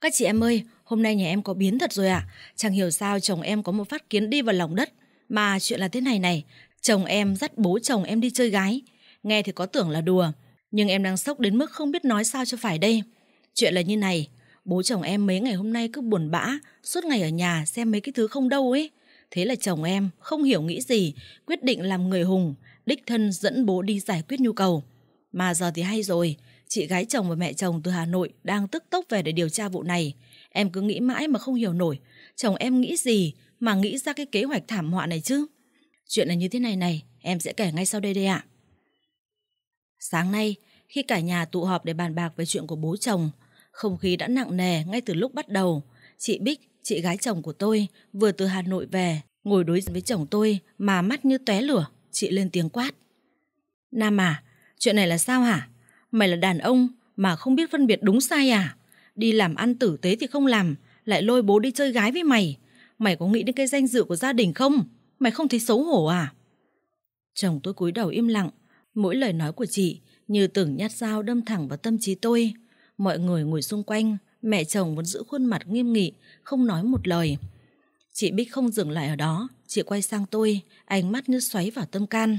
Các chị em ơi, hôm nay nhà em có biến thật rồi à? Chẳng hiểu sao chồng em có một phát kiến đi vào lòng đất. Mà chuyện là thế này này, chồng em dắt bố chồng em đi chơi gái. Nghe thì có tưởng là đùa, nhưng em đang sốc đến mức không biết nói sao cho phải đây. Chuyện là như này, bố chồng em mấy ngày hôm nay cứ buồn bã, suốt ngày ở nhà xem mấy cái thứ không đâu ấy. Thế là chồng em không hiểu nghĩ gì, quyết định làm người hùng, đích thân dẫn bố đi giải quyết nhu cầu. Mà giờ thì hay rồi, chị gái chồng và mẹ chồng từ Hà Nội đang tức tốc về để điều tra vụ này. Em cứ nghĩ mãi mà không hiểu nổi, chồng em nghĩ gì mà nghĩ ra cái kế hoạch thảm họa này chứ. Chuyện là như thế này này, em sẽ kể ngay sau đây đây ạ. À. Sáng nay, khi cả nhà tụ họp để bàn bạc về chuyện của bố chồng, không khí đã nặng nề ngay từ lúc bắt đầu. Chị Bích, chị gái chồng của tôi, vừa từ Hà Nội về, ngồi đối diện với chồng tôi mà mắt như tóe lửa, chị lên tiếng quát. Nam à, chuyện này là sao hả? mày là đàn ông mà không biết phân biệt đúng sai à? Đi làm ăn tử tế thì không làm, lại lôi bố đi chơi gái với mày. Mày có nghĩ đến cái danh dự của gia đình không? Mày không thấy xấu hổ à? Chồng tôi cúi đầu im lặng, mỗi lời nói của chị như từng nhát dao đâm thẳng vào tâm trí tôi. Mọi người ngồi xung quanh, mẹ chồng vẫn giữ khuôn mặt nghiêm nghị, không nói một lời. Chị Bích không dừng lại ở đó, chị quay sang tôi, ánh mắt như xoáy vào tâm can.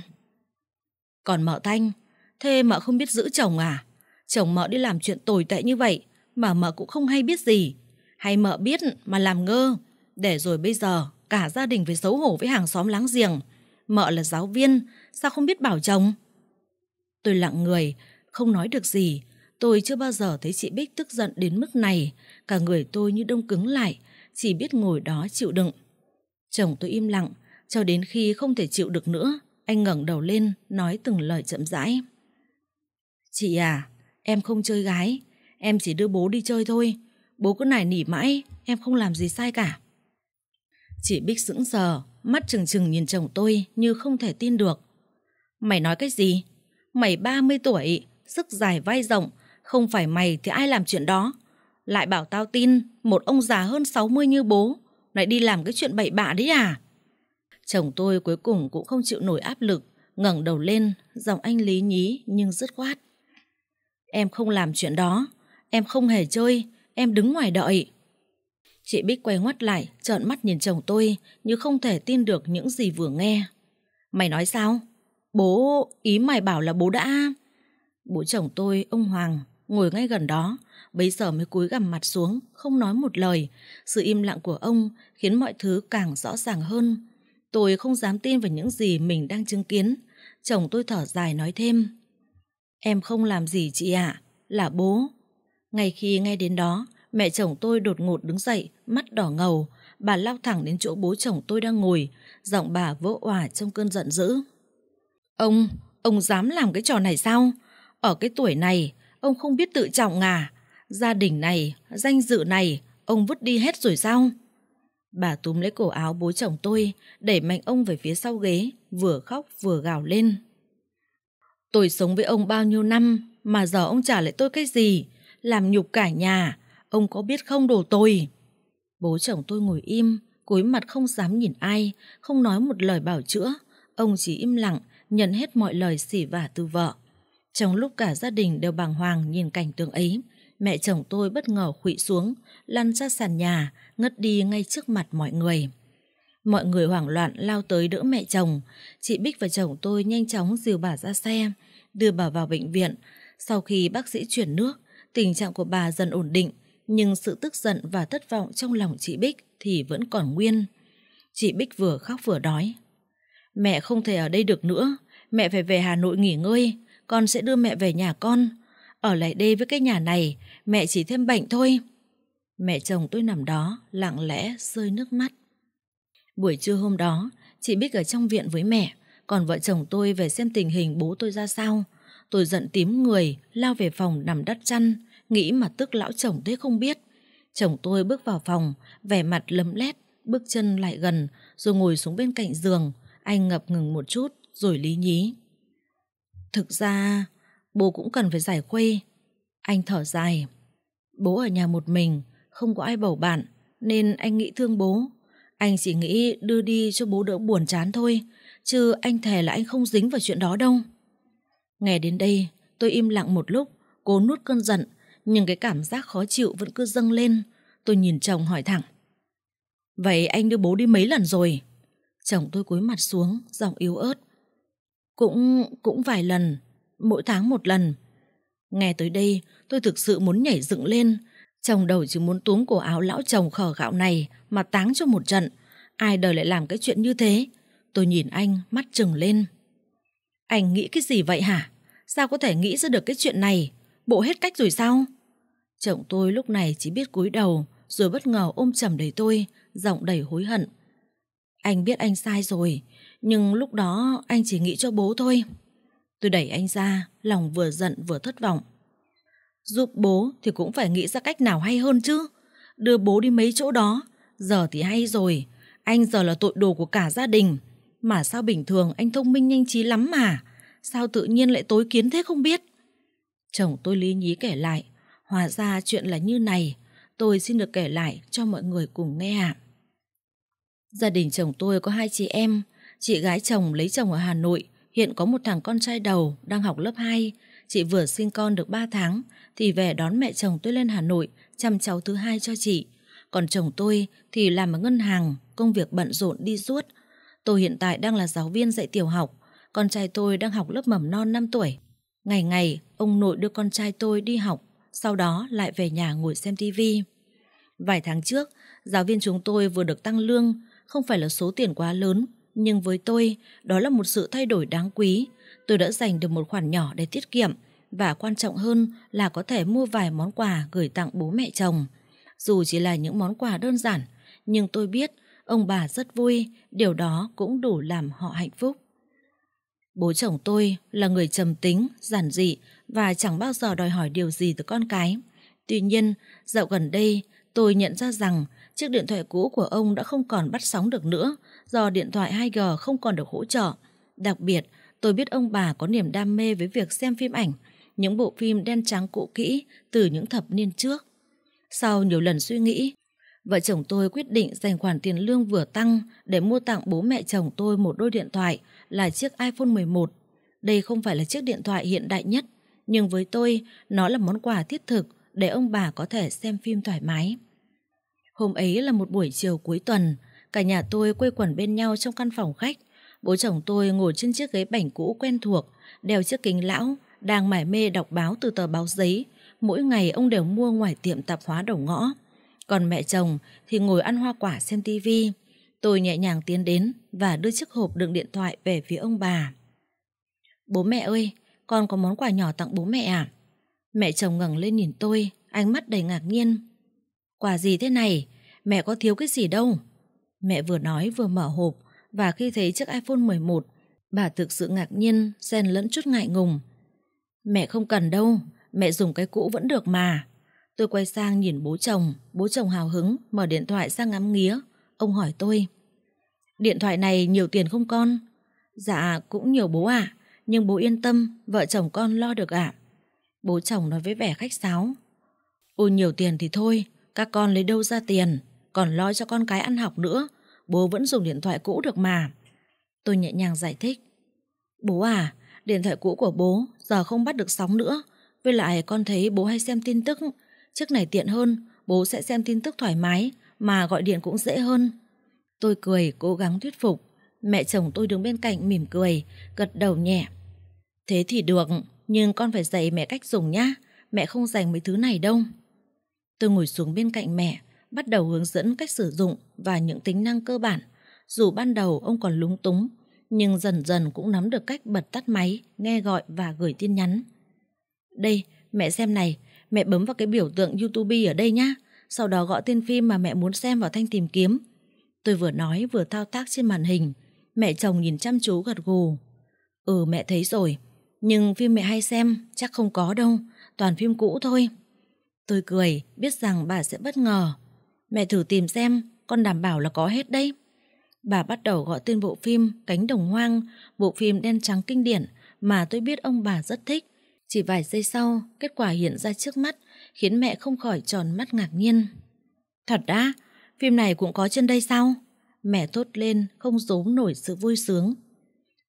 Còn mợ Thanh, Thế mà không biết giữ chồng à? Chồng mợ đi làm chuyện tồi tệ như vậy mà mợ cũng không hay biết gì. Hay mợ biết mà làm ngơ. Để rồi bây giờ cả gia đình phải xấu hổ với hàng xóm láng giềng. Mợ là giáo viên, sao không biết bảo chồng? Tôi lặng người, không nói được gì. Tôi chưa bao giờ thấy chị Bích tức giận đến mức này. Cả người tôi như đông cứng lại, chỉ biết ngồi đó chịu đựng. Chồng tôi im lặng, cho đến khi không thể chịu được nữa, anh ngẩng đầu lên, nói từng lời chậm rãi. Chị à, em không chơi gái, em chỉ đưa bố đi chơi thôi. Bố cứ nải nỉ mãi, em không làm gì sai cả. Chị Bích sững sờ, mắt trừng trừng nhìn chồng tôi như không thể tin được. Mày nói cái gì? Mày 30 tuổi, sức dài vai rộng, không phải mày thì ai làm chuyện đó. Lại bảo tao tin một ông già hơn 60 như bố, lại đi làm cái chuyện bậy bạ đấy à? Chồng tôi cuối cùng cũng không chịu nổi áp lực, ngẩng đầu lên, giọng anh lý nhí nhưng dứt khoát. Em không làm chuyện đó. Em không hề chơi. Em đứng ngoài đợi. Chị Bích quay ngoắt lại, trợn mắt nhìn chồng tôi như không thể tin được những gì vừa nghe. Mày nói sao? Bố, ý mày bảo là bố đã... Bố chồng tôi, ông Hoàng, ngồi ngay gần đó, bây giờ mới cúi gằm mặt xuống, không nói một lời. Sự im lặng của ông khiến mọi thứ càng rõ ràng hơn. Tôi không dám tin vào những gì mình đang chứng kiến. Chồng tôi thở dài nói thêm. Em không làm gì chị ạ, là bố. Ngay khi nghe đến đó, mẹ chồng tôi đột ngột đứng dậy, mắt đỏ ngầu. Bà lao thẳng đến chỗ bố chồng tôi đang ngồi, giọng bà vỡ òa trong cơn giận dữ. Ông, ông dám làm cái trò này sao? Ở cái tuổi này, ông không biết tự trọng à? Gia đình này, danh dự này, ông vứt đi hết rồi sao? Bà túm lấy cổ áo bố chồng tôi, đẩy mạnh ông về phía sau ghế, vừa khóc vừa gào lên. Tôi sống với ông bao nhiêu năm mà giờ ông trả lại tôi cái gì, làm nhục cả nhà, ông có biết không đồ tôi. Bố chồng tôi ngồi im, cúi mặt không dám nhìn ai, không nói một lời bảo chữa. Ông chỉ im lặng, nhận hết mọi lời xỉ vả từ vợ. Trong lúc cả gia đình đều bàng hoàng nhìn cảnh tượng ấy, mẹ chồng tôi bất ngờ khụy xuống, lăn ra sàn nhà, ngất đi ngay trước mặt mọi người. Mọi người hoảng loạn lao tới đỡ mẹ chồng. Chị Bích và chồng tôi nhanh chóng dìu bà ra xe, đưa bà vào bệnh viện. Sau khi bác sĩ chuyển nước, tình trạng của bà dần ổn định, nhưng sự tức giận và thất vọng trong lòng chị Bích thì vẫn còn nguyên. Chị Bích vừa khóc vừa đói. Mẹ không thể ở đây được nữa, mẹ phải về Hà Nội nghỉ ngơi, con sẽ đưa mẹ về nhà con. Ở lại đây với cái nhà này, mẹ chỉ thêm bệnh thôi. Mẹ chồng tôi nằm đó, lặng lẽ rơi nước mắt. Buổi trưa hôm đó, chị Bích ở trong viện với mẹ, còn vợ chồng tôi về xem tình hình bố tôi ra sao. Tôi giận tím người, lao về phòng nằm đắt chăn, nghĩ mà tức lão chồng thế không biết. Chồng tôi bước vào phòng, vẻ mặt lấm lét, bước chân lại gần, rồi ngồi xuống bên cạnh giường. Anh ngập ngừng một chút, rồi lý nhí. Thực ra, bố cũng cần phải giải khuây. Anh thở dài. Bố ở nhà một mình, không có ai bầu bạn, nên anh nghĩ thương bố. Anh chỉ nghĩ đưa đi cho bố đỡ buồn chán thôi, chứ anh thề là anh không dính vào chuyện đó đâu. Nghe đến đây, tôi im lặng một lúc, cố nuốt cơn giận, nhưng cái cảm giác khó chịu vẫn cứ dâng lên. Tôi nhìn chồng hỏi thẳng. Vậy anh đưa bố đi mấy lần rồi? Chồng tôi cúi mặt xuống, giọng yếu ớt. Cũng, cũng vài lần, mỗi tháng một lần. Nghe tới đây, tôi thực sự muốn nhảy dựng lên, Chồng đầu chỉ muốn túm cổ áo lão chồng khở gạo này mà táng cho một trận. Ai đời lại làm cái chuyện như thế? Tôi nhìn anh, mắt trừng lên. Anh nghĩ cái gì vậy hả? Sao có thể nghĩ ra được cái chuyện này? Bộ hết cách rồi sao? Chồng tôi lúc này chỉ biết cúi đầu, rồi bất ngờ ôm chầm đầy tôi, giọng đầy hối hận. Anh biết anh sai rồi, nhưng lúc đó anh chỉ nghĩ cho bố thôi. Tôi đẩy anh ra, lòng vừa giận vừa thất vọng. Giúp bố thì cũng phải nghĩ ra cách nào hay hơn chứ. Đưa bố đi mấy chỗ đó, giờ thì hay rồi. Anh giờ là tội đồ của cả gia đình. Mà sao bình thường anh thông minh nhanh trí lắm mà. Sao tự nhiên lại tối kiến thế không biết. Chồng tôi lý nhí kể lại. hòa ra chuyện là như này. Tôi xin được kể lại cho mọi người cùng nghe ạ. Gia đình chồng tôi có hai chị em. Chị gái chồng lấy chồng ở Hà Nội. Hiện có một thằng con trai đầu đang học lớp 2. Chị vừa sinh con được 3 tháng thì về đón mẹ chồng tôi lên Hà Nội chăm cháu thứ hai cho chị. Còn chồng tôi thì làm ở ngân hàng, công việc bận rộn đi suốt. Tôi hiện tại đang là giáo viên dạy tiểu học, con trai tôi đang học lớp mầm non 5 tuổi. Ngày ngày, ông nội đưa con trai tôi đi học, sau đó lại về nhà ngồi xem tivi. Vài tháng trước, giáo viên chúng tôi vừa được tăng lương, không phải là số tiền quá lớn, nhưng với tôi, đó là một sự thay đổi đáng quý. Tôi đã dành được một khoản nhỏ để tiết kiệm, và quan trọng hơn là có thể mua vài món quà gửi tặng bố mẹ chồng. Dù chỉ là những món quà đơn giản, nhưng tôi biết ông bà rất vui, điều đó cũng đủ làm họ hạnh phúc. Bố chồng tôi là người trầm tính, giản dị và chẳng bao giờ đòi hỏi điều gì từ con cái. Tuy nhiên, dạo gần đây, tôi nhận ra rằng chiếc điện thoại cũ của ông đã không còn bắt sóng được nữa do điện thoại 2G không còn được hỗ trợ. Đặc biệt, tôi biết ông bà có niềm đam mê với việc xem phim ảnh những bộ phim đen trắng cũ kỹ từ những thập niên trước. Sau nhiều lần suy nghĩ, vợ chồng tôi quyết định dành khoản tiền lương vừa tăng để mua tặng bố mẹ chồng tôi một đôi điện thoại là chiếc iPhone 11. Đây không phải là chiếc điện thoại hiện đại nhất, nhưng với tôi, nó là món quà thiết thực để ông bà có thể xem phim thoải mái. Hôm ấy là một buổi chiều cuối tuần, cả nhà tôi quây quần bên nhau trong căn phòng khách. Bố chồng tôi ngồi trên chiếc ghế bành cũ quen thuộc, đeo chiếc kính lão đang mải mê đọc báo từ tờ báo giấy, mỗi ngày ông đều mua ngoài tiệm tạp hóa đầu ngõ. Còn mẹ chồng thì ngồi ăn hoa quả xem tivi. Tôi nhẹ nhàng tiến đến và đưa chiếc hộp đựng điện thoại về phía ông bà. Bố mẹ ơi, con có món quà nhỏ tặng bố mẹ à? Mẹ chồng ngẩng lên nhìn tôi, ánh mắt đầy ngạc nhiên. Quà gì thế này? Mẹ có thiếu cái gì đâu? Mẹ vừa nói vừa mở hộp và khi thấy chiếc iPhone 11, bà thực sự ngạc nhiên, xen lẫn chút ngại ngùng. Mẹ không cần đâu, mẹ dùng cái cũ vẫn được mà. Tôi quay sang nhìn bố chồng, bố chồng hào hứng, mở điện thoại sang ngắm nghía. Ông hỏi tôi, điện thoại này nhiều tiền không con? Dạ, cũng nhiều bố ạ, nhưng bố yên tâm, vợ chồng con lo được ạ. Bố chồng nói với vẻ khách sáo. Ôi nhiều tiền thì thôi, các con lấy đâu ra tiền, còn lo cho con cái ăn học nữa, bố vẫn dùng điện thoại cũ được mà. Tôi nhẹ nhàng giải thích. Bố à, Điện thoại cũ của bố giờ không bắt được sóng nữa. Với lại con thấy bố hay xem tin tức. Chiếc này tiện hơn, bố sẽ xem tin tức thoải mái mà gọi điện cũng dễ hơn. Tôi cười, cố gắng thuyết phục. Mẹ chồng tôi đứng bên cạnh mỉm cười, gật đầu nhẹ. Thế thì được, nhưng con phải dạy mẹ cách dùng nhá. Mẹ không dành mấy thứ này đâu. Tôi ngồi xuống bên cạnh mẹ, bắt đầu hướng dẫn cách sử dụng và những tính năng cơ bản. Dù ban đầu ông còn lúng túng nhưng dần dần cũng nắm được cách bật tắt máy, nghe gọi và gửi tin nhắn. Đây, mẹ xem này, mẹ bấm vào cái biểu tượng YouTube ở đây nhá, sau đó gõ tên phim mà mẹ muốn xem vào thanh tìm kiếm. Tôi vừa nói vừa thao tác trên màn hình, mẹ chồng nhìn chăm chú gật gù. Ừ mẹ thấy rồi, nhưng phim mẹ hay xem chắc không có đâu, toàn phim cũ thôi. Tôi cười, biết rằng bà sẽ bất ngờ. Mẹ thử tìm xem, con đảm bảo là có hết đấy. Bà bắt đầu gọi tên bộ phim Cánh Đồng Hoang, bộ phim đen trắng kinh điển mà tôi biết ông bà rất thích. Chỉ vài giây sau, kết quả hiện ra trước mắt khiến mẹ không khỏi tròn mắt ngạc nhiên. Thật đã, phim này cũng có trên đây sao? Mẹ thốt lên, không giấu nổi sự vui sướng.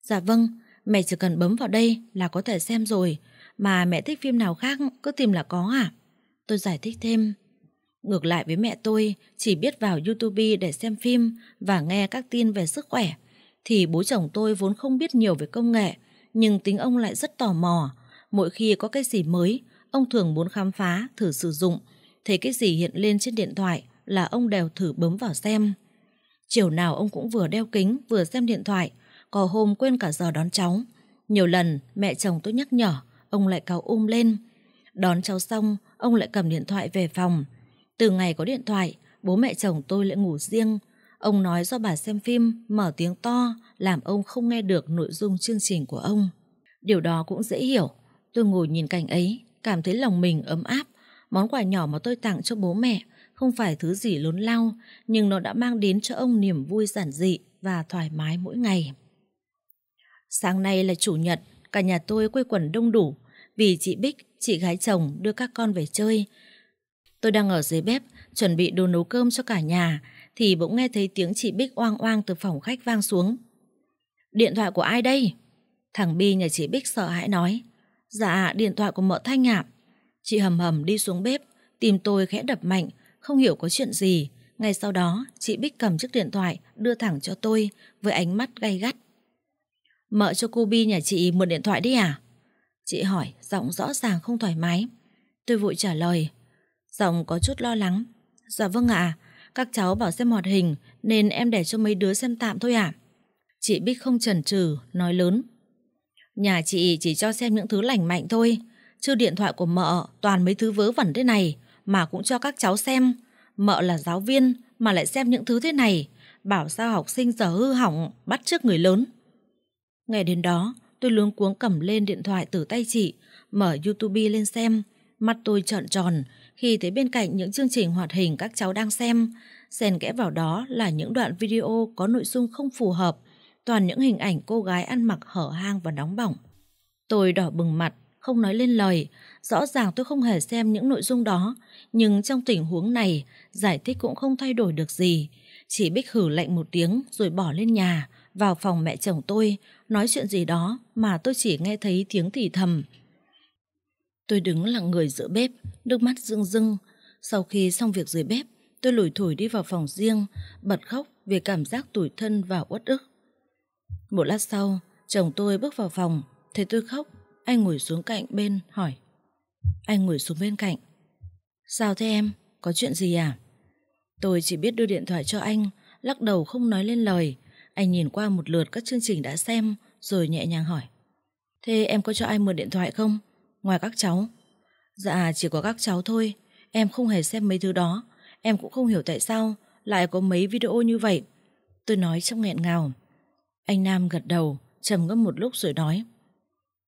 Dạ vâng, mẹ chỉ cần bấm vào đây là có thể xem rồi. Mà mẹ thích phim nào khác cứ tìm là có à? Tôi giải thích thêm, Ngược lại với mẹ tôi, chỉ biết vào YouTube để xem phim và nghe các tin về sức khỏe, thì bố chồng tôi vốn không biết nhiều về công nghệ, nhưng tính ông lại rất tò mò. Mỗi khi có cái gì mới, ông thường muốn khám phá, thử sử dụng. Thấy cái gì hiện lên trên điện thoại là ông đều thử bấm vào xem. Chiều nào ông cũng vừa đeo kính, vừa xem điện thoại, có hôm quên cả giờ đón cháu. Nhiều lần mẹ chồng tôi nhắc nhở, ông lại cáu ôm lên. Đón cháu xong, ông lại cầm điện thoại về phòng, từ ngày có điện thoại, bố mẹ chồng tôi lại ngủ riêng. Ông nói do bà xem phim, mở tiếng to, làm ông không nghe được nội dung chương trình của ông. Điều đó cũng dễ hiểu. Tôi ngồi nhìn cảnh ấy, cảm thấy lòng mình ấm áp. Món quà nhỏ mà tôi tặng cho bố mẹ không phải thứ gì lớn lao, nhưng nó đã mang đến cho ông niềm vui giản dị và thoải mái mỗi ngày. Sáng nay là chủ nhật, cả nhà tôi quây quần đông đủ. Vì chị Bích, chị gái chồng đưa các con về chơi, Tôi đang ở dưới bếp, chuẩn bị đồ nấu cơm cho cả nhà, thì bỗng nghe thấy tiếng chị Bích oang oang từ phòng khách vang xuống. Điện thoại của ai đây? Thằng Bi nhà chị Bích sợ hãi nói. Dạ, điện thoại của mợ Thanh ạ. Chị hầm hầm đi xuống bếp, tìm tôi khẽ đập mạnh, không hiểu có chuyện gì. Ngay sau đó, chị Bích cầm chiếc điện thoại đưa thẳng cho tôi với ánh mắt gay gắt. Mợ cho cô Bi nhà chị mượn điện thoại đi à? Chị hỏi, giọng rõ ràng không thoải mái. Tôi vội trả lời. Giọng có chút lo lắng. Dạ vâng ạ, các cháu bảo xem hoạt hình nên em để cho mấy đứa xem tạm thôi ạ. Chị Bích không chần chừ nói lớn. Nhà chị chỉ cho xem những thứ lành mạnh thôi, chứ điện thoại của mợ toàn mấy thứ vớ vẩn thế này mà cũng cho các cháu xem. Mợ là giáo viên mà lại xem những thứ thế này, bảo sao học sinh giờ hư hỏng bắt trước người lớn. Nghe đến đó, tôi luống cuống cầm lên điện thoại từ tay chị, mở YouTube lên xem. Mắt tôi trợn tròn khi thấy bên cạnh những chương trình hoạt hình các cháu đang xem, xen kẽ vào đó là những đoạn video có nội dung không phù hợp, toàn những hình ảnh cô gái ăn mặc hở hang và nóng bỏng. Tôi đỏ bừng mặt, không nói lên lời, rõ ràng tôi không hề xem những nội dung đó, nhưng trong tình huống này, giải thích cũng không thay đổi được gì. Chỉ Bích hử lạnh một tiếng rồi bỏ lên nhà, vào phòng mẹ chồng tôi, nói chuyện gì đó mà tôi chỉ nghe thấy tiếng thì thầm, Tôi đứng lặng người giữa bếp, nước mắt rưng rưng. Sau khi xong việc dưới bếp, tôi lủi thủi đi vào phòng riêng, bật khóc vì cảm giác tủi thân và uất ức. Một lát sau, chồng tôi bước vào phòng, thấy tôi khóc, anh ngồi xuống cạnh bên hỏi. Anh ngồi xuống bên cạnh. Sao thế em, có chuyện gì à? Tôi chỉ biết đưa điện thoại cho anh, lắc đầu không nói lên lời. Anh nhìn qua một lượt các chương trình đã xem, rồi nhẹ nhàng hỏi. Thế em có cho ai mượn điện thoại không? Ngoài các cháu Dạ chỉ có các cháu thôi Em không hề xem mấy thứ đó Em cũng không hiểu tại sao Lại có mấy video như vậy Tôi nói trong nghẹn ngào Anh Nam gật đầu trầm ngâm một lúc rồi nói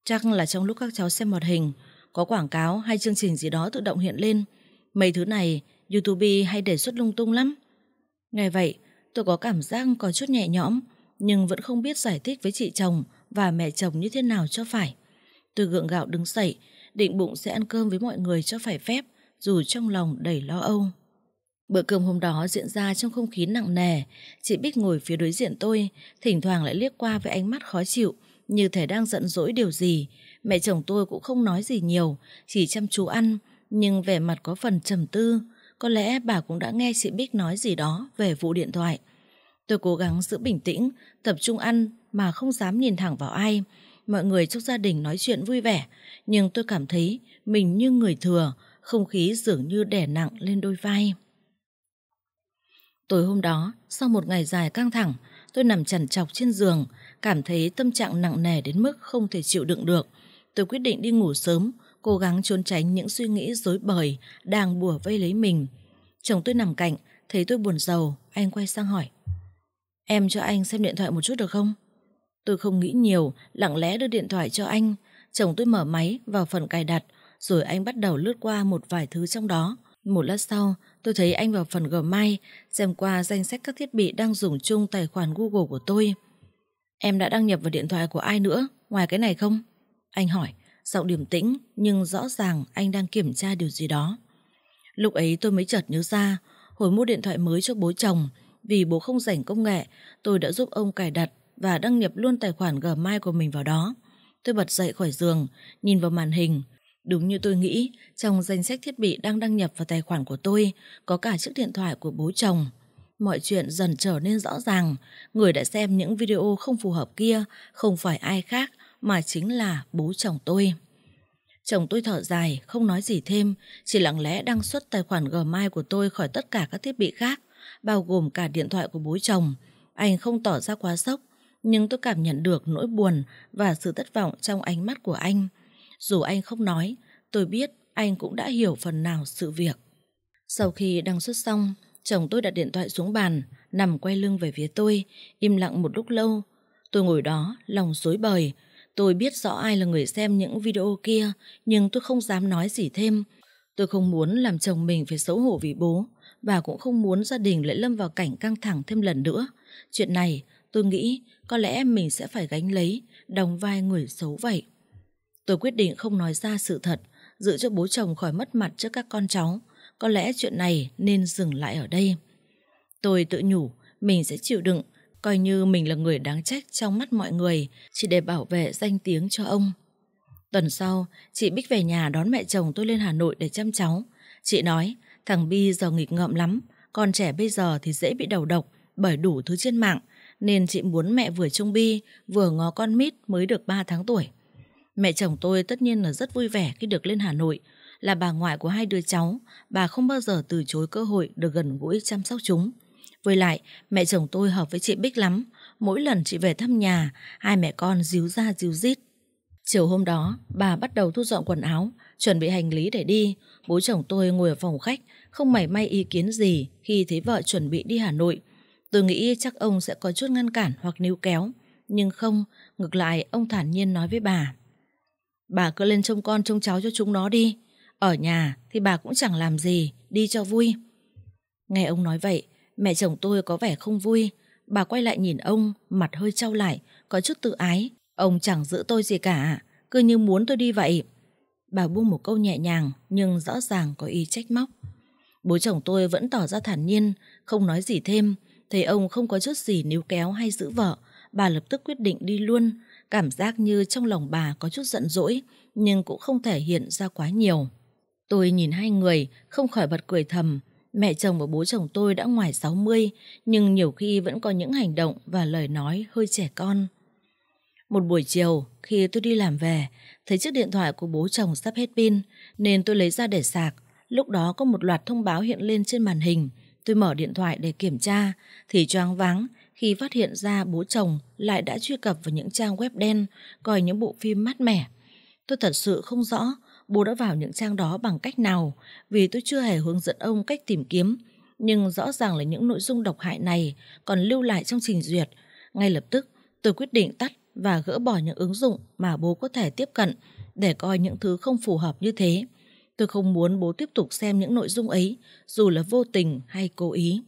Chắc là trong lúc các cháu xem một hình Có quảng cáo hay chương trình gì đó tự động hiện lên Mấy thứ này YouTube hay đề xuất lung tung lắm Ngày vậy tôi có cảm giác có chút nhẹ nhõm Nhưng vẫn không biết giải thích với chị chồng Và mẹ chồng như thế nào cho phải Tôi gượng gạo đứng dậy, định bụng sẽ ăn cơm với mọi người cho phải phép, dù trong lòng đầy lo âu. Bữa cơm hôm đó diễn ra trong không khí nặng nề, chị Bích ngồi phía đối diện tôi, thỉnh thoảng lại liếc qua với ánh mắt khó chịu, như thể đang giận dỗi điều gì. Mẹ chồng tôi cũng không nói gì nhiều, chỉ chăm chú ăn, nhưng vẻ mặt có phần trầm tư. Có lẽ bà cũng đã nghe chị Bích nói gì đó về vụ điện thoại. Tôi cố gắng giữ bình tĩnh, tập trung ăn mà không dám nhìn thẳng vào ai mọi người trong gia đình nói chuyện vui vẻ, nhưng tôi cảm thấy mình như người thừa, không khí dường như đè nặng lên đôi vai. Tối hôm đó, sau một ngày dài căng thẳng, tôi nằm chằn chọc trên giường, cảm thấy tâm trạng nặng nề đến mức không thể chịu đựng được. Tôi quyết định đi ngủ sớm, cố gắng trốn tránh những suy nghĩ rối bời đang bùa vây lấy mình. Chồng tôi nằm cạnh, thấy tôi buồn rầu, anh quay sang hỏi. Em cho anh xem điện thoại một chút được không? Tôi không nghĩ nhiều, lặng lẽ đưa điện thoại cho anh. Chồng tôi mở máy vào phần cài đặt, rồi anh bắt đầu lướt qua một vài thứ trong đó. Một lát sau, tôi thấy anh vào phần Gmail, xem qua danh sách các thiết bị đang dùng chung tài khoản Google của tôi. Em đã đăng nhập vào điện thoại của ai nữa, ngoài cái này không? Anh hỏi, giọng điềm tĩnh nhưng rõ ràng anh đang kiểm tra điều gì đó. Lúc ấy tôi mới chợt nhớ ra, hồi mua điện thoại mới cho bố chồng, vì bố không rảnh công nghệ, tôi đã giúp ông cài đặt và đăng nhập luôn tài khoản Gmail của mình vào đó. Tôi bật dậy khỏi giường, nhìn vào màn hình. Đúng như tôi nghĩ, trong danh sách thiết bị đang đăng nhập vào tài khoản của tôi có cả chiếc điện thoại của bố chồng. Mọi chuyện dần trở nên rõ ràng. Người đã xem những video không phù hợp kia không phải ai khác mà chính là bố chồng tôi. Chồng tôi thở dài, không nói gì thêm, chỉ lặng lẽ đăng xuất tài khoản Gmail của tôi khỏi tất cả các thiết bị khác, bao gồm cả điện thoại của bố chồng. Anh không tỏ ra quá sốc, nhưng tôi cảm nhận được nỗi buồn và sự thất vọng trong ánh mắt của anh. Dù anh không nói, tôi biết anh cũng đã hiểu phần nào sự việc. Sau khi đăng xuất xong, chồng tôi đặt điện thoại xuống bàn, nằm quay lưng về phía tôi, im lặng một lúc lâu. Tôi ngồi đó, lòng rối bời. Tôi biết rõ ai là người xem những video kia, nhưng tôi không dám nói gì thêm. Tôi không muốn làm chồng mình phải xấu hổ vì bố, và cũng không muốn gia đình lại lâm vào cảnh căng thẳng thêm lần nữa. Chuyện này Tôi nghĩ có lẽ mình sẽ phải gánh lấy, đồng vai người xấu vậy. Tôi quyết định không nói ra sự thật, giữ cho bố chồng khỏi mất mặt trước các con cháu. Có lẽ chuyện này nên dừng lại ở đây. Tôi tự nhủ, mình sẽ chịu đựng, coi như mình là người đáng trách trong mắt mọi người, chỉ để bảo vệ danh tiếng cho ông. Tuần sau, chị Bích về nhà đón mẹ chồng tôi lên Hà Nội để chăm cháu. Chị nói, thằng Bi giờ nghịch ngợm lắm, con trẻ bây giờ thì dễ bị đầu độc bởi đủ thứ trên mạng, nên chị muốn mẹ vừa trông bi, vừa ngó con mít mới được 3 tháng tuổi. Mẹ chồng tôi tất nhiên là rất vui vẻ khi được lên Hà Nội, là bà ngoại của hai đứa cháu, bà không bao giờ từ chối cơ hội được gần gũi chăm sóc chúng. Với lại, mẹ chồng tôi hợp với chị Bích lắm, mỗi lần chị về thăm nhà, hai mẹ con díu ra díu dít. Chiều hôm đó, bà bắt đầu thu dọn quần áo, chuẩn bị hành lý để đi. Bố chồng tôi ngồi ở phòng khách, không mảy may ý kiến gì khi thấy vợ chuẩn bị đi Hà Nội. Tôi nghĩ chắc ông sẽ có chút ngăn cản hoặc níu kéo, nhưng không, ngược lại ông thản nhiên nói với bà. Bà cứ lên trông con trông cháu cho chúng nó đi, ở nhà thì bà cũng chẳng làm gì, đi cho vui. Nghe ông nói vậy, mẹ chồng tôi có vẻ không vui, bà quay lại nhìn ông, mặt hơi trao lại, có chút tự ái. Ông chẳng giữ tôi gì cả, cứ như muốn tôi đi vậy. Bà buông một câu nhẹ nhàng nhưng rõ ràng có ý trách móc. Bố chồng tôi vẫn tỏ ra thản nhiên, không nói gì thêm, Thấy ông không có chút gì níu kéo hay giữ vợ, bà lập tức quyết định đi luôn, cảm giác như trong lòng bà có chút giận dỗi, nhưng cũng không thể hiện ra quá nhiều. Tôi nhìn hai người, không khỏi bật cười thầm. Mẹ chồng và bố chồng tôi đã ngoài 60, nhưng nhiều khi vẫn có những hành động và lời nói hơi trẻ con. Một buổi chiều, khi tôi đi làm về, thấy chiếc điện thoại của bố chồng sắp hết pin, nên tôi lấy ra để sạc. Lúc đó có một loạt thông báo hiện lên trên màn hình, Tôi mở điện thoại để kiểm tra thì choáng váng khi phát hiện ra bố chồng lại đã truy cập vào những trang web đen coi những bộ phim mát mẻ. Tôi thật sự không rõ bố đã vào những trang đó bằng cách nào vì tôi chưa hề hướng dẫn ông cách tìm kiếm. Nhưng rõ ràng là những nội dung độc hại này còn lưu lại trong trình duyệt. Ngay lập tức tôi quyết định tắt và gỡ bỏ những ứng dụng mà bố có thể tiếp cận để coi những thứ không phù hợp như thế. Tôi không muốn bố tiếp tục xem những nội dung ấy, dù là vô tình hay cố ý.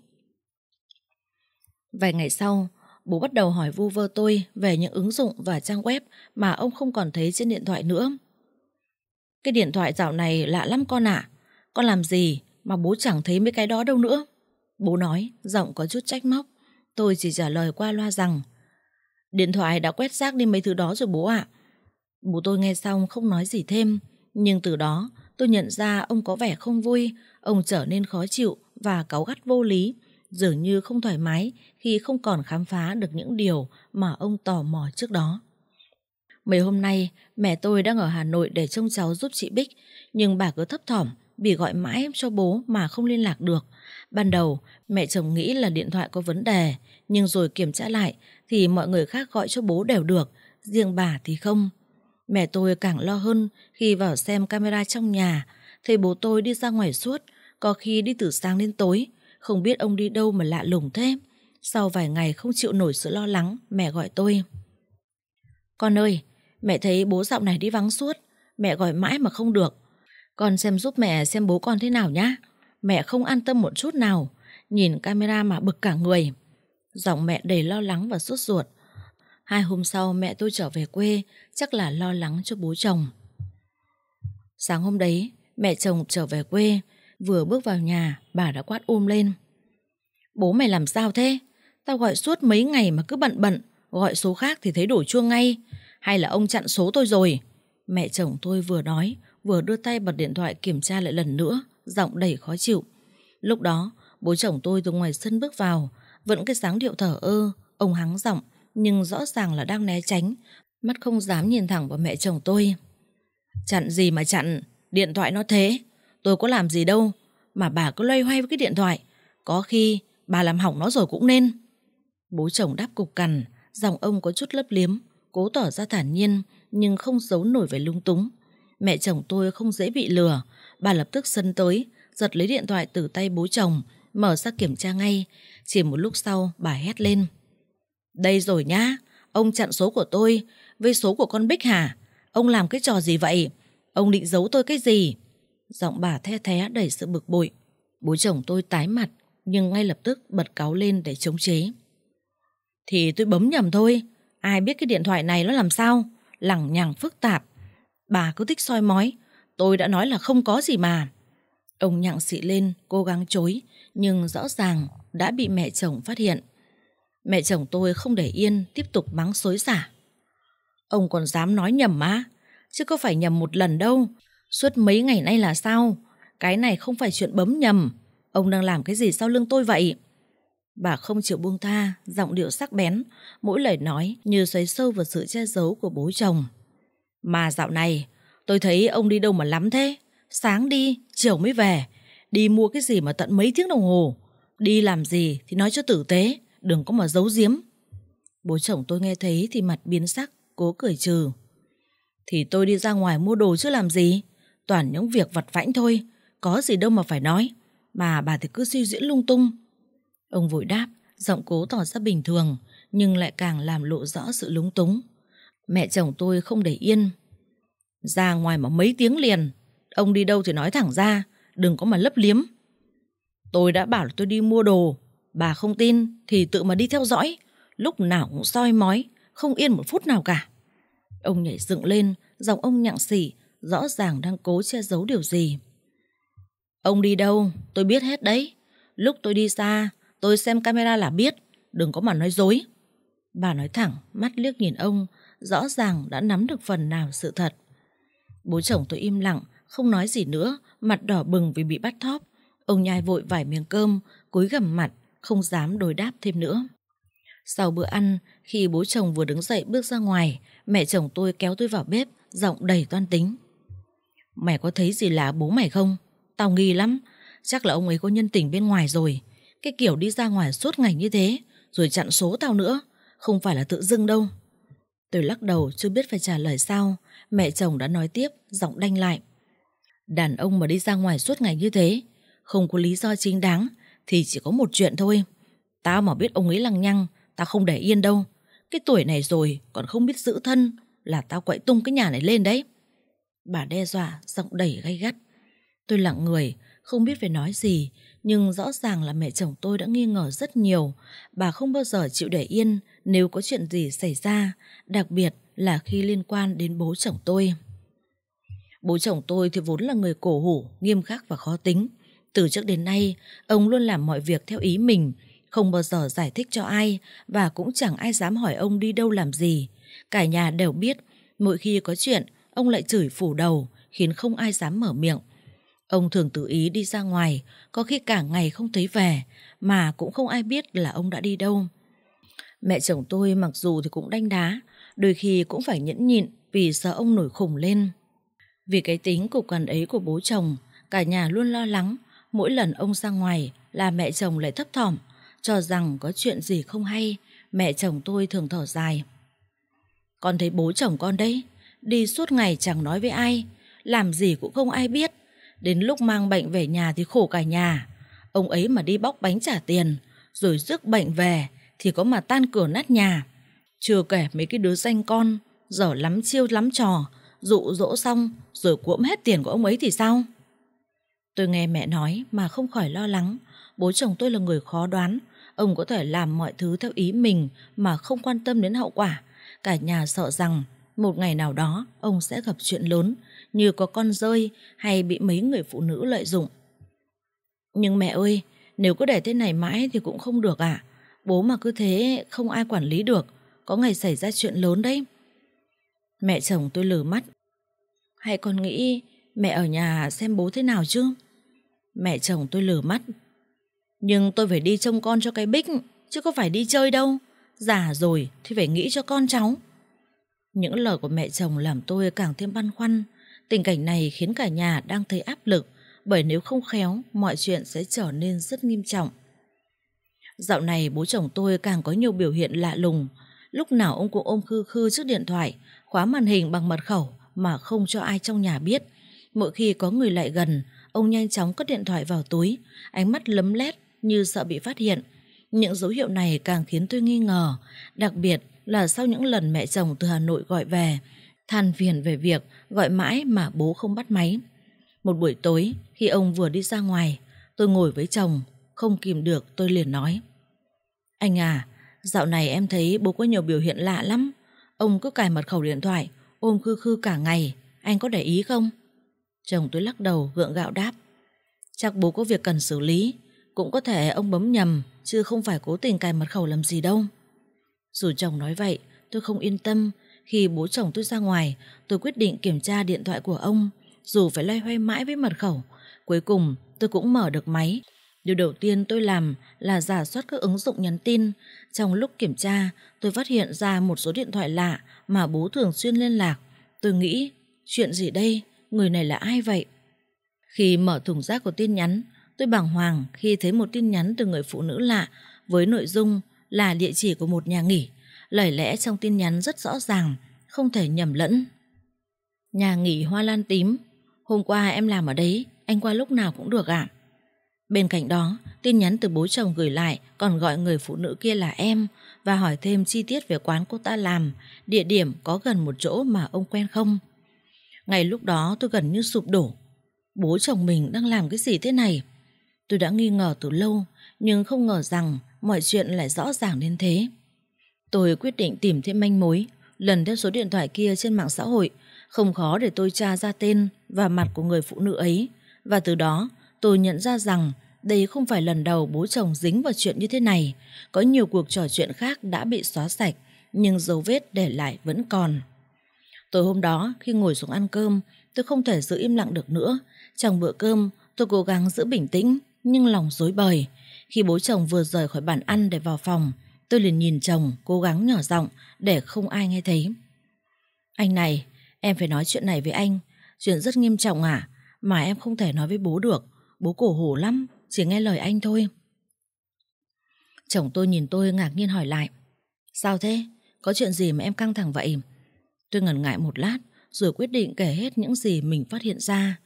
Vài ngày sau, bố bắt đầu hỏi vu vơ tôi về những ứng dụng và trang web mà ông không còn thấy trên điện thoại nữa. Cái điện thoại dạo này lạ lắm con ạ. À. Con làm gì mà bố chẳng thấy mấy cái đó đâu nữa. Bố nói, giọng có chút trách móc. Tôi chỉ trả lời qua loa rằng Điện thoại đã quét rác đi mấy thứ đó rồi bố ạ. À. Bố tôi nghe xong không nói gì thêm. Nhưng từ đó, Tôi nhận ra ông có vẻ không vui, ông trở nên khó chịu và cáu gắt vô lý, dường như không thoải mái khi không còn khám phá được những điều mà ông tò mò trước đó. Mấy hôm nay, mẹ tôi đang ở Hà Nội để trông cháu giúp chị Bích, nhưng bà cứ thấp thỏm vì gọi mãi cho bố mà không liên lạc được. Ban đầu, mẹ chồng nghĩ là điện thoại có vấn đề, nhưng rồi kiểm tra lại thì mọi người khác gọi cho bố đều được, riêng bà thì không. Mẹ tôi càng lo hơn khi vào xem camera trong nhà, thấy bố tôi đi ra ngoài suốt, có khi đi từ sáng đến tối, không biết ông đi đâu mà lạ lùng thế. Sau vài ngày không chịu nổi sự lo lắng, mẹ gọi tôi. Con ơi, mẹ thấy bố dạo này đi vắng suốt, mẹ gọi mãi mà không được. Con xem giúp mẹ xem bố con thế nào nhá. Mẹ không an tâm một chút nào, nhìn camera mà bực cả người. Giọng mẹ đầy lo lắng và sốt ruột, Hai hôm sau mẹ tôi trở về quê, chắc là lo lắng cho bố chồng. Sáng hôm đấy, mẹ chồng trở về quê, vừa bước vào nhà, bà đã quát ôm lên. Bố mày làm sao thế? Tao gọi suốt mấy ngày mà cứ bận bận, gọi số khác thì thấy đổ chuông ngay. Hay là ông chặn số tôi rồi? Mẹ chồng tôi vừa nói, vừa đưa tay bật điện thoại kiểm tra lại lần nữa, giọng đầy khó chịu. Lúc đó, bố chồng tôi từ ngoài sân bước vào, vẫn cái dáng điệu thở ơ, ông hắng giọng, nhưng rõ ràng là đang né tránh, mắt không dám nhìn thẳng vào mẹ chồng tôi. Chặn gì mà chặn, điện thoại nó thế, tôi có làm gì đâu, mà bà cứ loay hoay với cái điện thoại, có khi bà làm hỏng nó rồi cũng nên. Bố chồng đáp cục cằn, giọng ông có chút lấp liếm, cố tỏ ra thản nhiên nhưng không giấu nổi vẻ lung túng. Mẹ chồng tôi không dễ bị lừa, bà lập tức sân tới, giật lấy điện thoại từ tay bố chồng, mở ra kiểm tra ngay. Chỉ một lúc sau bà hét lên. Đây rồi nhá, ông chặn số của tôi với số của con Bích hả? Ông làm cái trò gì vậy? Ông định giấu tôi cái gì? Giọng bà the thé đầy sự bực bội. Bố chồng tôi tái mặt nhưng ngay lập tức bật cáo lên để chống chế. Thì tôi bấm nhầm thôi, ai biết cái điện thoại này nó làm sao? Lẳng nhằng phức tạp. Bà cứ thích soi mói, tôi đã nói là không có gì mà. Ông nhặng xị lên, cố gắng chối, nhưng rõ ràng đã bị mẹ chồng phát hiện. Mẹ chồng tôi không để yên tiếp tục mắng xối xả. Ông còn dám nói nhầm á, chứ có phải nhầm một lần đâu. Suốt mấy ngày nay là sao? Cái này không phải chuyện bấm nhầm. Ông đang làm cái gì sau lưng tôi vậy? Bà không chịu buông tha, giọng điệu sắc bén, mỗi lời nói như xoáy sâu vào sự che giấu của bố chồng. Mà dạo này, tôi thấy ông đi đâu mà lắm thế? Sáng đi, chiều mới về. Đi mua cái gì mà tận mấy tiếng đồng hồ? Đi làm gì thì nói cho tử tế đừng có mà giấu giếm. Bố chồng tôi nghe thấy thì mặt biến sắc, cố cười trừ. Thì tôi đi ra ngoài mua đồ chứ làm gì? Toàn những việc vặt vãnh thôi, có gì đâu mà phải nói. Mà bà thì cứ suy diễn lung tung. Ông vội đáp, giọng cố tỏ ra bình thường, nhưng lại càng làm lộ rõ sự lúng túng. Mẹ chồng tôi không để yên. Ra ngoài mà mấy tiếng liền, ông đi đâu thì nói thẳng ra, đừng có mà lấp liếm. Tôi đã bảo tôi đi mua đồ, Bà không tin thì tự mà đi theo dõi, lúc nào cũng soi mói, không yên một phút nào cả. Ông nhảy dựng lên, giọng ông nhặng xỉ, rõ ràng đang cố che giấu điều gì. Ông đi đâu, tôi biết hết đấy. Lúc tôi đi xa, tôi xem camera là biết, đừng có mà nói dối. Bà nói thẳng, mắt liếc nhìn ông, rõ ràng đã nắm được phần nào sự thật. Bố chồng tôi im lặng, không nói gì nữa, mặt đỏ bừng vì bị bắt thóp. Ông nhai vội vài miếng cơm, cúi gầm mặt, không dám đối đáp thêm nữa. Sau bữa ăn, khi bố chồng vừa đứng dậy bước ra ngoài, mẹ chồng tôi kéo tôi vào bếp, giọng đầy toan tính. Mày có thấy gì lạ bố mày không? Tao nghi lắm, chắc là ông ấy có nhân tình bên ngoài rồi. Cái kiểu đi ra ngoài suốt ngày như thế, rồi chặn số tao nữa, không phải là tự dưng đâu. Tôi lắc đầu chưa biết phải trả lời sao, mẹ chồng đã nói tiếp, giọng đanh lại. Đàn ông mà đi ra ngoài suốt ngày như thế, không có lý do chính đáng thì chỉ có một chuyện thôi. Tao mà biết ông ấy lăng nhăng, tao không để yên đâu. Cái tuổi này rồi còn không biết giữ thân là tao quậy tung cái nhà này lên đấy. Bà đe dọa, giọng đẩy gay gắt. Tôi lặng người, không biết phải nói gì, nhưng rõ ràng là mẹ chồng tôi đã nghi ngờ rất nhiều. Bà không bao giờ chịu để yên nếu có chuyện gì xảy ra, đặc biệt là khi liên quan đến bố chồng tôi. Bố chồng tôi thì vốn là người cổ hủ, nghiêm khắc và khó tính. Từ trước đến nay, ông luôn làm mọi việc theo ý mình, không bao giờ giải thích cho ai và cũng chẳng ai dám hỏi ông đi đâu làm gì. Cả nhà đều biết, mỗi khi có chuyện, ông lại chửi phủ đầu, khiến không ai dám mở miệng. Ông thường tự ý đi ra ngoài, có khi cả ngày không thấy về, mà cũng không ai biết là ông đã đi đâu. Mẹ chồng tôi mặc dù thì cũng đanh đá, đôi khi cũng phải nhẫn nhịn vì sợ ông nổi khủng lên. Vì cái tính cục cằn ấy của bố chồng, cả nhà luôn lo lắng, Mỗi lần ông ra ngoài là mẹ chồng lại thấp thỏm, cho rằng có chuyện gì không hay, mẹ chồng tôi thường thở dài. Con thấy bố chồng con đấy, đi suốt ngày chẳng nói với ai, làm gì cũng không ai biết. Đến lúc mang bệnh về nhà thì khổ cả nhà. Ông ấy mà đi bóc bánh trả tiền, rồi rước bệnh về thì có mà tan cửa nát nhà. Chưa kể mấy cái đứa danh con, dở lắm chiêu lắm trò, dụ dỗ xong rồi cuỗm hết tiền của ông ấy thì sao? Tôi nghe mẹ nói mà không khỏi lo lắng. Bố chồng tôi là người khó đoán. Ông có thể làm mọi thứ theo ý mình mà không quan tâm đến hậu quả. Cả nhà sợ rằng một ngày nào đó ông sẽ gặp chuyện lớn như có con rơi hay bị mấy người phụ nữ lợi dụng. Nhưng mẹ ơi, nếu cứ để thế này mãi thì cũng không được À? Bố mà cứ thế không ai quản lý được, có ngày xảy ra chuyện lớn đấy. Mẹ chồng tôi lử mắt. Hay còn nghĩ Mẹ ở nhà xem bố thế nào chứ Mẹ chồng tôi lừa mắt Nhưng tôi phải đi trông con cho cái bích Chứ có phải đi chơi đâu Già rồi thì phải nghĩ cho con cháu Những lời của mẹ chồng làm tôi càng thêm băn khoăn Tình cảnh này khiến cả nhà đang thấy áp lực Bởi nếu không khéo Mọi chuyện sẽ trở nên rất nghiêm trọng Dạo này bố chồng tôi càng có nhiều biểu hiện lạ lùng Lúc nào ông cũng ôm khư khư trước điện thoại Khóa màn hình bằng mật khẩu Mà không cho ai trong nhà biết Mỗi khi có người lại gần, ông nhanh chóng cất điện thoại vào túi, ánh mắt lấm lét như sợ bị phát hiện. Những dấu hiệu này càng khiến tôi nghi ngờ, đặc biệt là sau những lần mẹ chồng từ Hà Nội gọi về, than phiền về việc gọi mãi mà bố không bắt máy. Một buổi tối, khi ông vừa đi ra ngoài, tôi ngồi với chồng, không kìm được tôi liền nói. Anh à, dạo này em thấy bố có nhiều biểu hiện lạ lắm. Ông cứ cài mật khẩu điện thoại, ôm khư khư cả ngày, anh có để ý không? Chồng tôi lắc đầu gượng gạo đáp Chắc bố có việc cần xử lý Cũng có thể ông bấm nhầm Chứ không phải cố tình cài mật khẩu làm gì đâu Dù chồng nói vậy Tôi không yên tâm Khi bố chồng tôi ra ngoài Tôi quyết định kiểm tra điện thoại của ông Dù phải loay hoay mãi với mật khẩu Cuối cùng tôi cũng mở được máy Điều đầu tiên tôi làm là giả soát các ứng dụng nhắn tin. Trong lúc kiểm tra, tôi phát hiện ra một số điện thoại lạ mà bố thường xuyên liên lạc. Tôi nghĩ, chuyện gì đây? người này là ai vậy? Khi mở thùng rác của tin nhắn, tôi bàng hoàng khi thấy một tin nhắn từ người phụ nữ lạ với nội dung là địa chỉ của một nhà nghỉ. Lời lẽ trong tin nhắn rất rõ ràng, không thể nhầm lẫn. Nhà nghỉ Hoa Lan Tím, hôm qua em làm ở đấy, anh qua lúc nào cũng được ạ. Bên cạnh đó, tin nhắn từ bố chồng gửi lại còn gọi người phụ nữ kia là em và hỏi thêm chi tiết về quán cô ta làm, địa điểm có gần một chỗ mà ông quen không ngày lúc đó tôi gần như sụp đổ. Bố chồng mình đang làm cái gì thế này? Tôi đã nghi ngờ từ lâu, nhưng không ngờ rằng mọi chuyện lại rõ ràng đến thế. Tôi quyết định tìm thêm manh mối, lần theo số điện thoại kia trên mạng xã hội, không khó để tôi tra ra tên và mặt của người phụ nữ ấy. Và từ đó, tôi nhận ra rằng đây không phải lần đầu bố chồng dính vào chuyện như thế này. Có nhiều cuộc trò chuyện khác đã bị xóa sạch, nhưng dấu vết để lại vẫn còn. Tối hôm đó khi ngồi xuống ăn cơm Tôi không thể giữ im lặng được nữa Trong bữa cơm tôi cố gắng giữ bình tĩnh Nhưng lòng rối bời Khi bố chồng vừa rời khỏi bàn ăn để vào phòng Tôi liền nhìn chồng cố gắng nhỏ giọng Để không ai nghe thấy Anh này em phải nói chuyện này với anh Chuyện rất nghiêm trọng à Mà em không thể nói với bố được Bố cổ hủ lắm Chỉ nghe lời anh thôi Chồng tôi nhìn tôi ngạc nhiên hỏi lại Sao thế? Có chuyện gì mà em căng thẳng vậy? Tôi ngần ngại một lát rồi quyết định kể hết những gì mình phát hiện ra.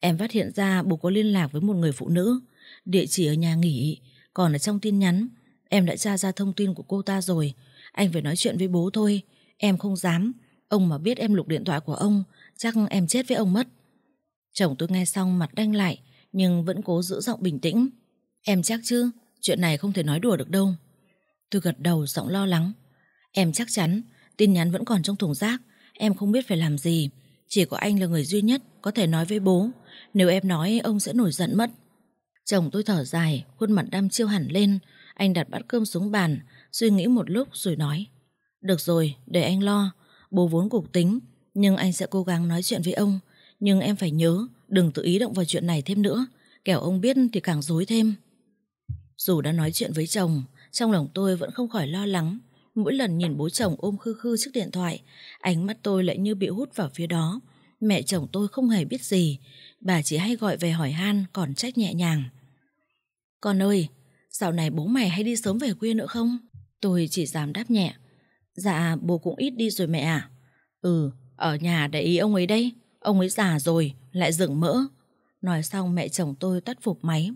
Em phát hiện ra bố có liên lạc với một người phụ nữ, địa chỉ ở nhà nghỉ, còn ở trong tin nhắn, em đã tra ra thông tin của cô ta rồi, anh phải nói chuyện với bố thôi, em không dám, ông mà biết em lục điện thoại của ông, chắc em chết với ông mất. Chồng tôi nghe xong mặt đanh lại, nhưng vẫn cố giữ giọng bình tĩnh. Em chắc chứ, chuyện này không thể nói đùa được đâu. Tôi gật đầu giọng lo lắng. Em chắc chắn, Tin nhắn vẫn còn trong thùng rác Em không biết phải làm gì Chỉ có anh là người duy nhất có thể nói với bố Nếu em nói ông sẽ nổi giận mất Chồng tôi thở dài Khuôn mặt đăm chiêu hẳn lên Anh đặt bát cơm xuống bàn Suy nghĩ một lúc rồi nói Được rồi để anh lo Bố vốn cục tính Nhưng anh sẽ cố gắng nói chuyện với ông Nhưng em phải nhớ Đừng tự ý động vào chuyện này thêm nữa Kẻo ông biết thì càng dối thêm Dù đã nói chuyện với chồng Trong lòng tôi vẫn không khỏi lo lắng mỗi lần nhìn bố chồng ôm khư khư chiếc điện thoại, ánh mắt tôi lại như bị hút vào phía đó. Mẹ chồng tôi không hề biết gì, bà chỉ hay gọi về hỏi han còn trách nhẹ nhàng. Con ơi, dạo này bố mày hay đi sớm về khuya nữa không? Tôi chỉ dám đáp nhẹ. Dạ, bố cũng ít đi rồi mẹ à? Ừ, ở nhà để ý ông ấy đây. Ông ấy già rồi, lại dựng mỡ. Nói xong mẹ chồng tôi tắt phục máy.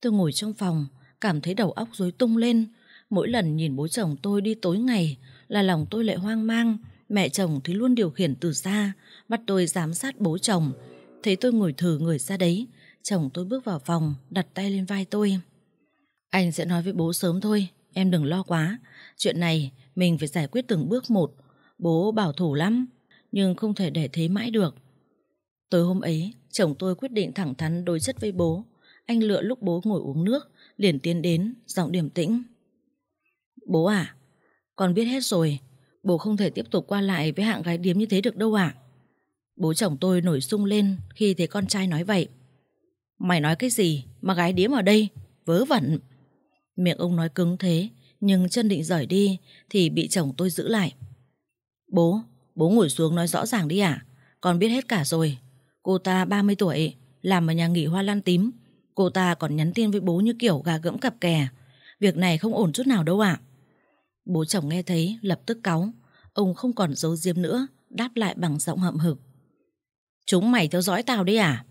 Tôi ngồi trong phòng, cảm thấy đầu óc rối tung lên, Mỗi lần nhìn bố chồng tôi đi tối ngày là lòng tôi lại hoang mang. Mẹ chồng thì luôn điều khiển từ xa, bắt tôi giám sát bố chồng. Thấy tôi ngồi thử người ra đấy, chồng tôi bước vào phòng, đặt tay lên vai tôi. Anh sẽ nói với bố sớm thôi, em đừng lo quá. Chuyện này mình phải giải quyết từng bước một. Bố bảo thủ lắm, nhưng không thể để thế mãi được. Tối hôm ấy, chồng tôi quyết định thẳng thắn đối chất với bố. Anh lựa lúc bố ngồi uống nước, liền tiến đến, giọng điềm tĩnh. Bố à, con biết hết rồi, bố không thể tiếp tục qua lại với hạng gái điếm như thế được đâu ạ. Bố chồng tôi nổi sung lên khi thấy con trai nói vậy. Mày nói cái gì mà gái điếm ở đây, vớ vẩn. Miệng ông nói cứng thế, nhưng chân định rời đi thì bị chồng tôi giữ lại. Bố, bố ngồi xuống nói rõ ràng đi ạ, à? con biết hết cả rồi. Cô ta 30 tuổi, làm ở nhà nghỉ hoa lan tím. Cô ta còn nhắn tin với bố như kiểu gà gẫm cặp kè. Việc này không ổn chút nào đâu ạ. À? Bố chồng nghe thấy lập tức cáu Ông không còn giấu diêm nữa Đáp lại bằng giọng hậm hực Chúng mày theo dõi tao đấy à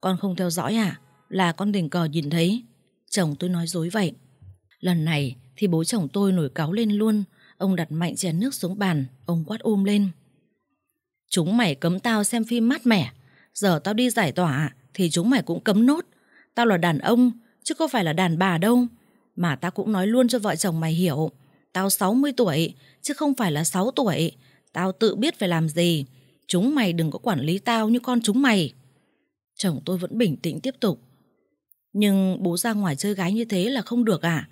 Con không theo dõi à Là con tình cờ nhìn thấy Chồng tôi nói dối vậy Lần này thì bố chồng tôi nổi cáo lên luôn Ông đặt mạnh chén nước xuống bàn Ông quát ôm lên Chúng mày cấm tao xem phim mát mẻ Giờ tao đi giải tỏa Thì chúng mày cũng cấm nốt Tao là đàn ông chứ có phải là đàn bà đâu Mà tao cũng nói luôn cho vợ chồng mày hiểu Tao 60 tuổi, chứ không phải là 6 tuổi. Tao tự biết phải làm gì. Chúng mày đừng có quản lý tao như con chúng mày. Chồng tôi vẫn bình tĩnh tiếp tục. Nhưng bố ra ngoài chơi gái như thế là không được à?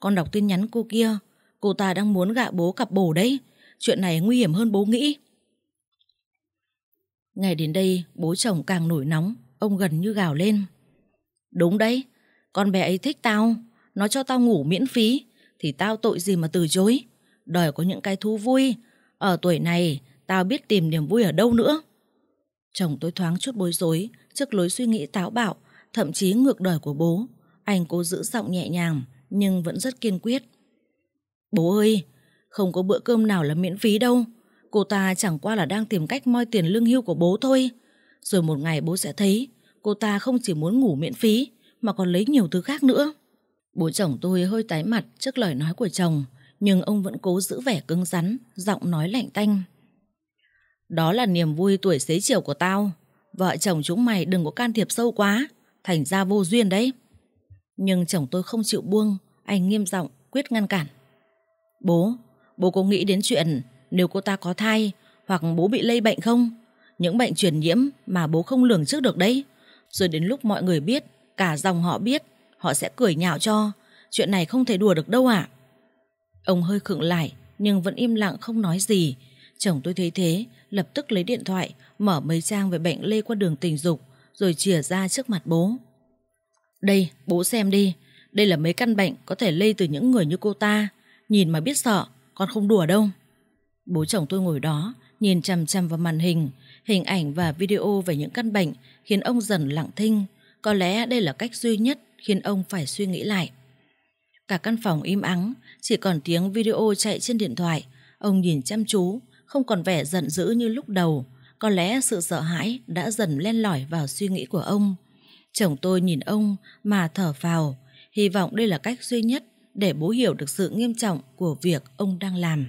Con đọc tin nhắn cô kia. Cô ta đang muốn gạ bố cặp bồ đấy. Chuyện này nguy hiểm hơn bố nghĩ. Ngày đến đây, bố chồng càng nổi nóng. Ông gần như gào lên. Đúng đấy, con bé ấy thích tao. Nó cho tao ngủ miễn phí thì tao tội gì mà từ chối. Đời có những cái thú vui. Ở tuổi này, tao biết tìm niềm vui ở đâu nữa. Chồng tôi thoáng chút bối rối trước lối suy nghĩ táo bạo, thậm chí ngược đời của bố. Anh cố giữ giọng nhẹ nhàng, nhưng vẫn rất kiên quyết. Bố ơi, không có bữa cơm nào là miễn phí đâu. Cô ta chẳng qua là đang tìm cách moi tiền lương hưu của bố thôi. Rồi một ngày bố sẽ thấy cô ta không chỉ muốn ngủ miễn phí mà còn lấy nhiều thứ khác nữa. Bố chồng tôi hơi tái mặt trước lời nói của chồng, nhưng ông vẫn cố giữ vẻ cứng rắn, giọng nói lạnh tanh. Đó là niềm vui tuổi xế chiều của tao. Vợ chồng chúng mày đừng có can thiệp sâu quá, thành ra vô duyên đấy. Nhưng chồng tôi không chịu buông, anh nghiêm giọng quyết ngăn cản. Bố, bố có nghĩ đến chuyện nếu cô ta có thai hoặc bố bị lây bệnh không? Những bệnh truyền nhiễm mà bố không lường trước được đấy. Rồi đến lúc mọi người biết, cả dòng họ biết họ sẽ cười nhạo cho. Chuyện này không thể đùa được đâu ạ. Ông hơi khựng lại, nhưng vẫn im lặng không nói gì. Chồng tôi thấy thế, lập tức lấy điện thoại, mở mấy trang về bệnh lây qua đường tình dục, rồi chìa ra trước mặt bố. Đây, bố xem đi. Đây là mấy căn bệnh có thể lây từ những người như cô ta. Nhìn mà biết sợ, con không đùa đâu. Bố chồng tôi ngồi đó, nhìn chằm chằm vào màn hình, hình ảnh và video về những căn bệnh khiến ông dần lặng thinh. Có lẽ đây là cách duy nhất khiến ông phải suy nghĩ lại. Cả căn phòng im ắng, chỉ còn tiếng video chạy trên điện thoại. Ông nhìn chăm chú, không còn vẻ giận dữ như lúc đầu. Có lẽ sự sợ hãi đã dần len lỏi vào suy nghĩ của ông. Chồng tôi nhìn ông mà thở phào, hy vọng đây là cách duy nhất để bố hiểu được sự nghiêm trọng của việc ông đang làm.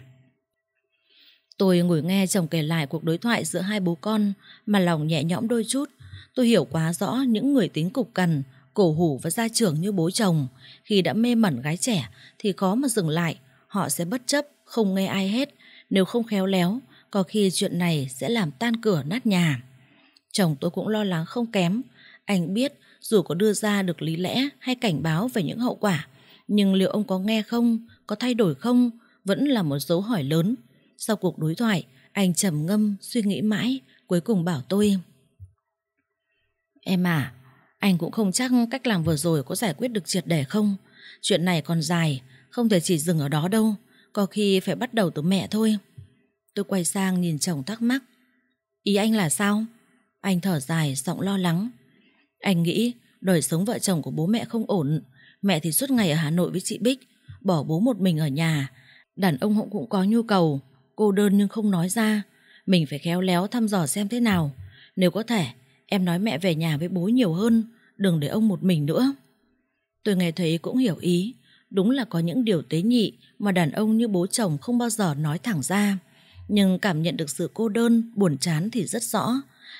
Tôi ngồi nghe chồng kể lại cuộc đối thoại giữa hai bố con mà lòng nhẹ nhõm đôi chút. Tôi hiểu quá rõ những người tính cục cằn cổ hủ và gia trưởng như bố chồng. Khi đã mê mẩn gái trẻ thì khó mà dừng lại, họ sẽ bất chấp, không nghe ai hết. Nếu không khéo léo, có khi chuyện này sẽ làm tan cửa nát nhà. Chồng tôi cũng lo lắng không kém. Anh biết dù có đưa ra được lý lẽ hay cảnh báo về những hậu quả, nhưng liệu ông có nghe không, có thay đổi không, vẫn là một dấu hỏi lớn. Sau cuộc đối thoại, anh trầm ngâm, suy nghĩ mãi, cuối cùng bảo tôi. Em à, anh cũng không chắc cách làm vừa rồi có giải quyết được triệt để không Chuyện này còn dài Không thể chỉ dừng ở đó đâu Có khi phải bắt đầu từ mẹ thôi Tôi quay sang nhìn chồng thắc mắc Ý anh là sao? Anh thở dài giọng lo lắng Anh nghĩ đời sống vợ chồng của bố mẹ không ổn Mẹ thì suốt ngày ở Hà Nội với chị Bích Bỏ bố một mình ở nhà Đàn ông họ cũng có nhu cầu Cô đơn nhưng không nói ra Mình phải khéo léo thăm dò xem thế nào Nếu có thể Em nói mẹ về nhà với bố nhiều hơn đừng để ông một mình nữa. Tôi nghe thấy cũng hiểu ý, đúng là có những điều tế nhị mà đàn ông như bố chồng không bao giờ nói thẳng ra. Nhưng cảm nhận được sự cô đơn, buồn chán thì rất rõ.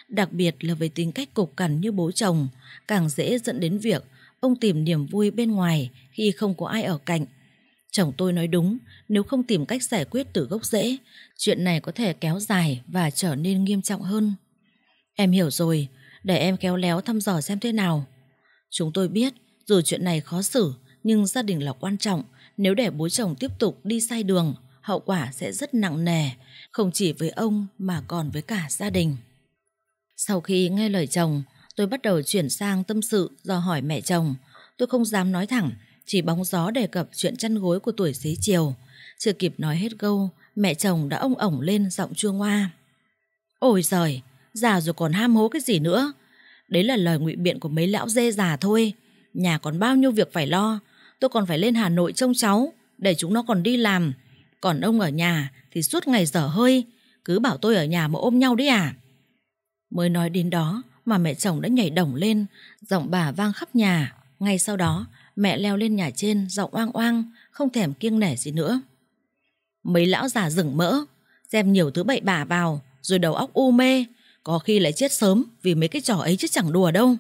Đặc biệt là với tính cách cục cằn như bố chồng, càng dễ dẫn đến việc ông tìm niềm vui bên ngoài khi không có ai ở cạnh. Chồng tôi nói đúng, nếu không tìm cách giải quyết từ gốc rễ, chuyện này có thể kéo dài và trở nên nghiêm trọng hơn. Em hiểu rồi, để em khéo léo thăm dò xem thế nào. Chúng tôi biết, dù chuyện này khó xử, nhưng gia đình là quan trọng. Nếu để bố chồng tiếp tục đi sai đường, hậu quả sẽ rất nặng nề, không chỉ với ông mà còn với cả gia đình. Sau khi nghe lời chồng, tôi bắt đầu chuyển sang tâm sự do hỏi mẹ chồng. Tôi không dám nói thẳng, chỉ bóng gió đề cập chuyện chăn gối của tuổi xế chiều. Chưa kịp nói hết câu, mẹ chồng đã ông ổng lên giọng chua ngoa. Ôi giời, già rồi còn ham hố cái gì nữa. Đấy là lời ngụy biện của mấy lão dê già thôi. Nhà còn bao nhiêu việc phải lo, tôi còn phải lên Hà Nội trông cháu, để chúng nó còn đi làm. Còn ông ở nhà thì suốt ngày dở hơi, cứ bảo tôi ở nhà mà ôm nhau đấy à. Mới nói đến đó mà mẹ chồng đã nhảy đổng lên, giọng bà vang khắp nhà. Ngay sau đó, mẹ leo lên nhà trên giọng oang oang, không thèm kiêng nể gì nữa. Mấy lão già rừng mỡ, xem nhiều thứ bậy bạ vào, rồi đầu óc u mê, có khi lại chết sớm vì mấy cái trò ấy chứ chẳng đùa đâu.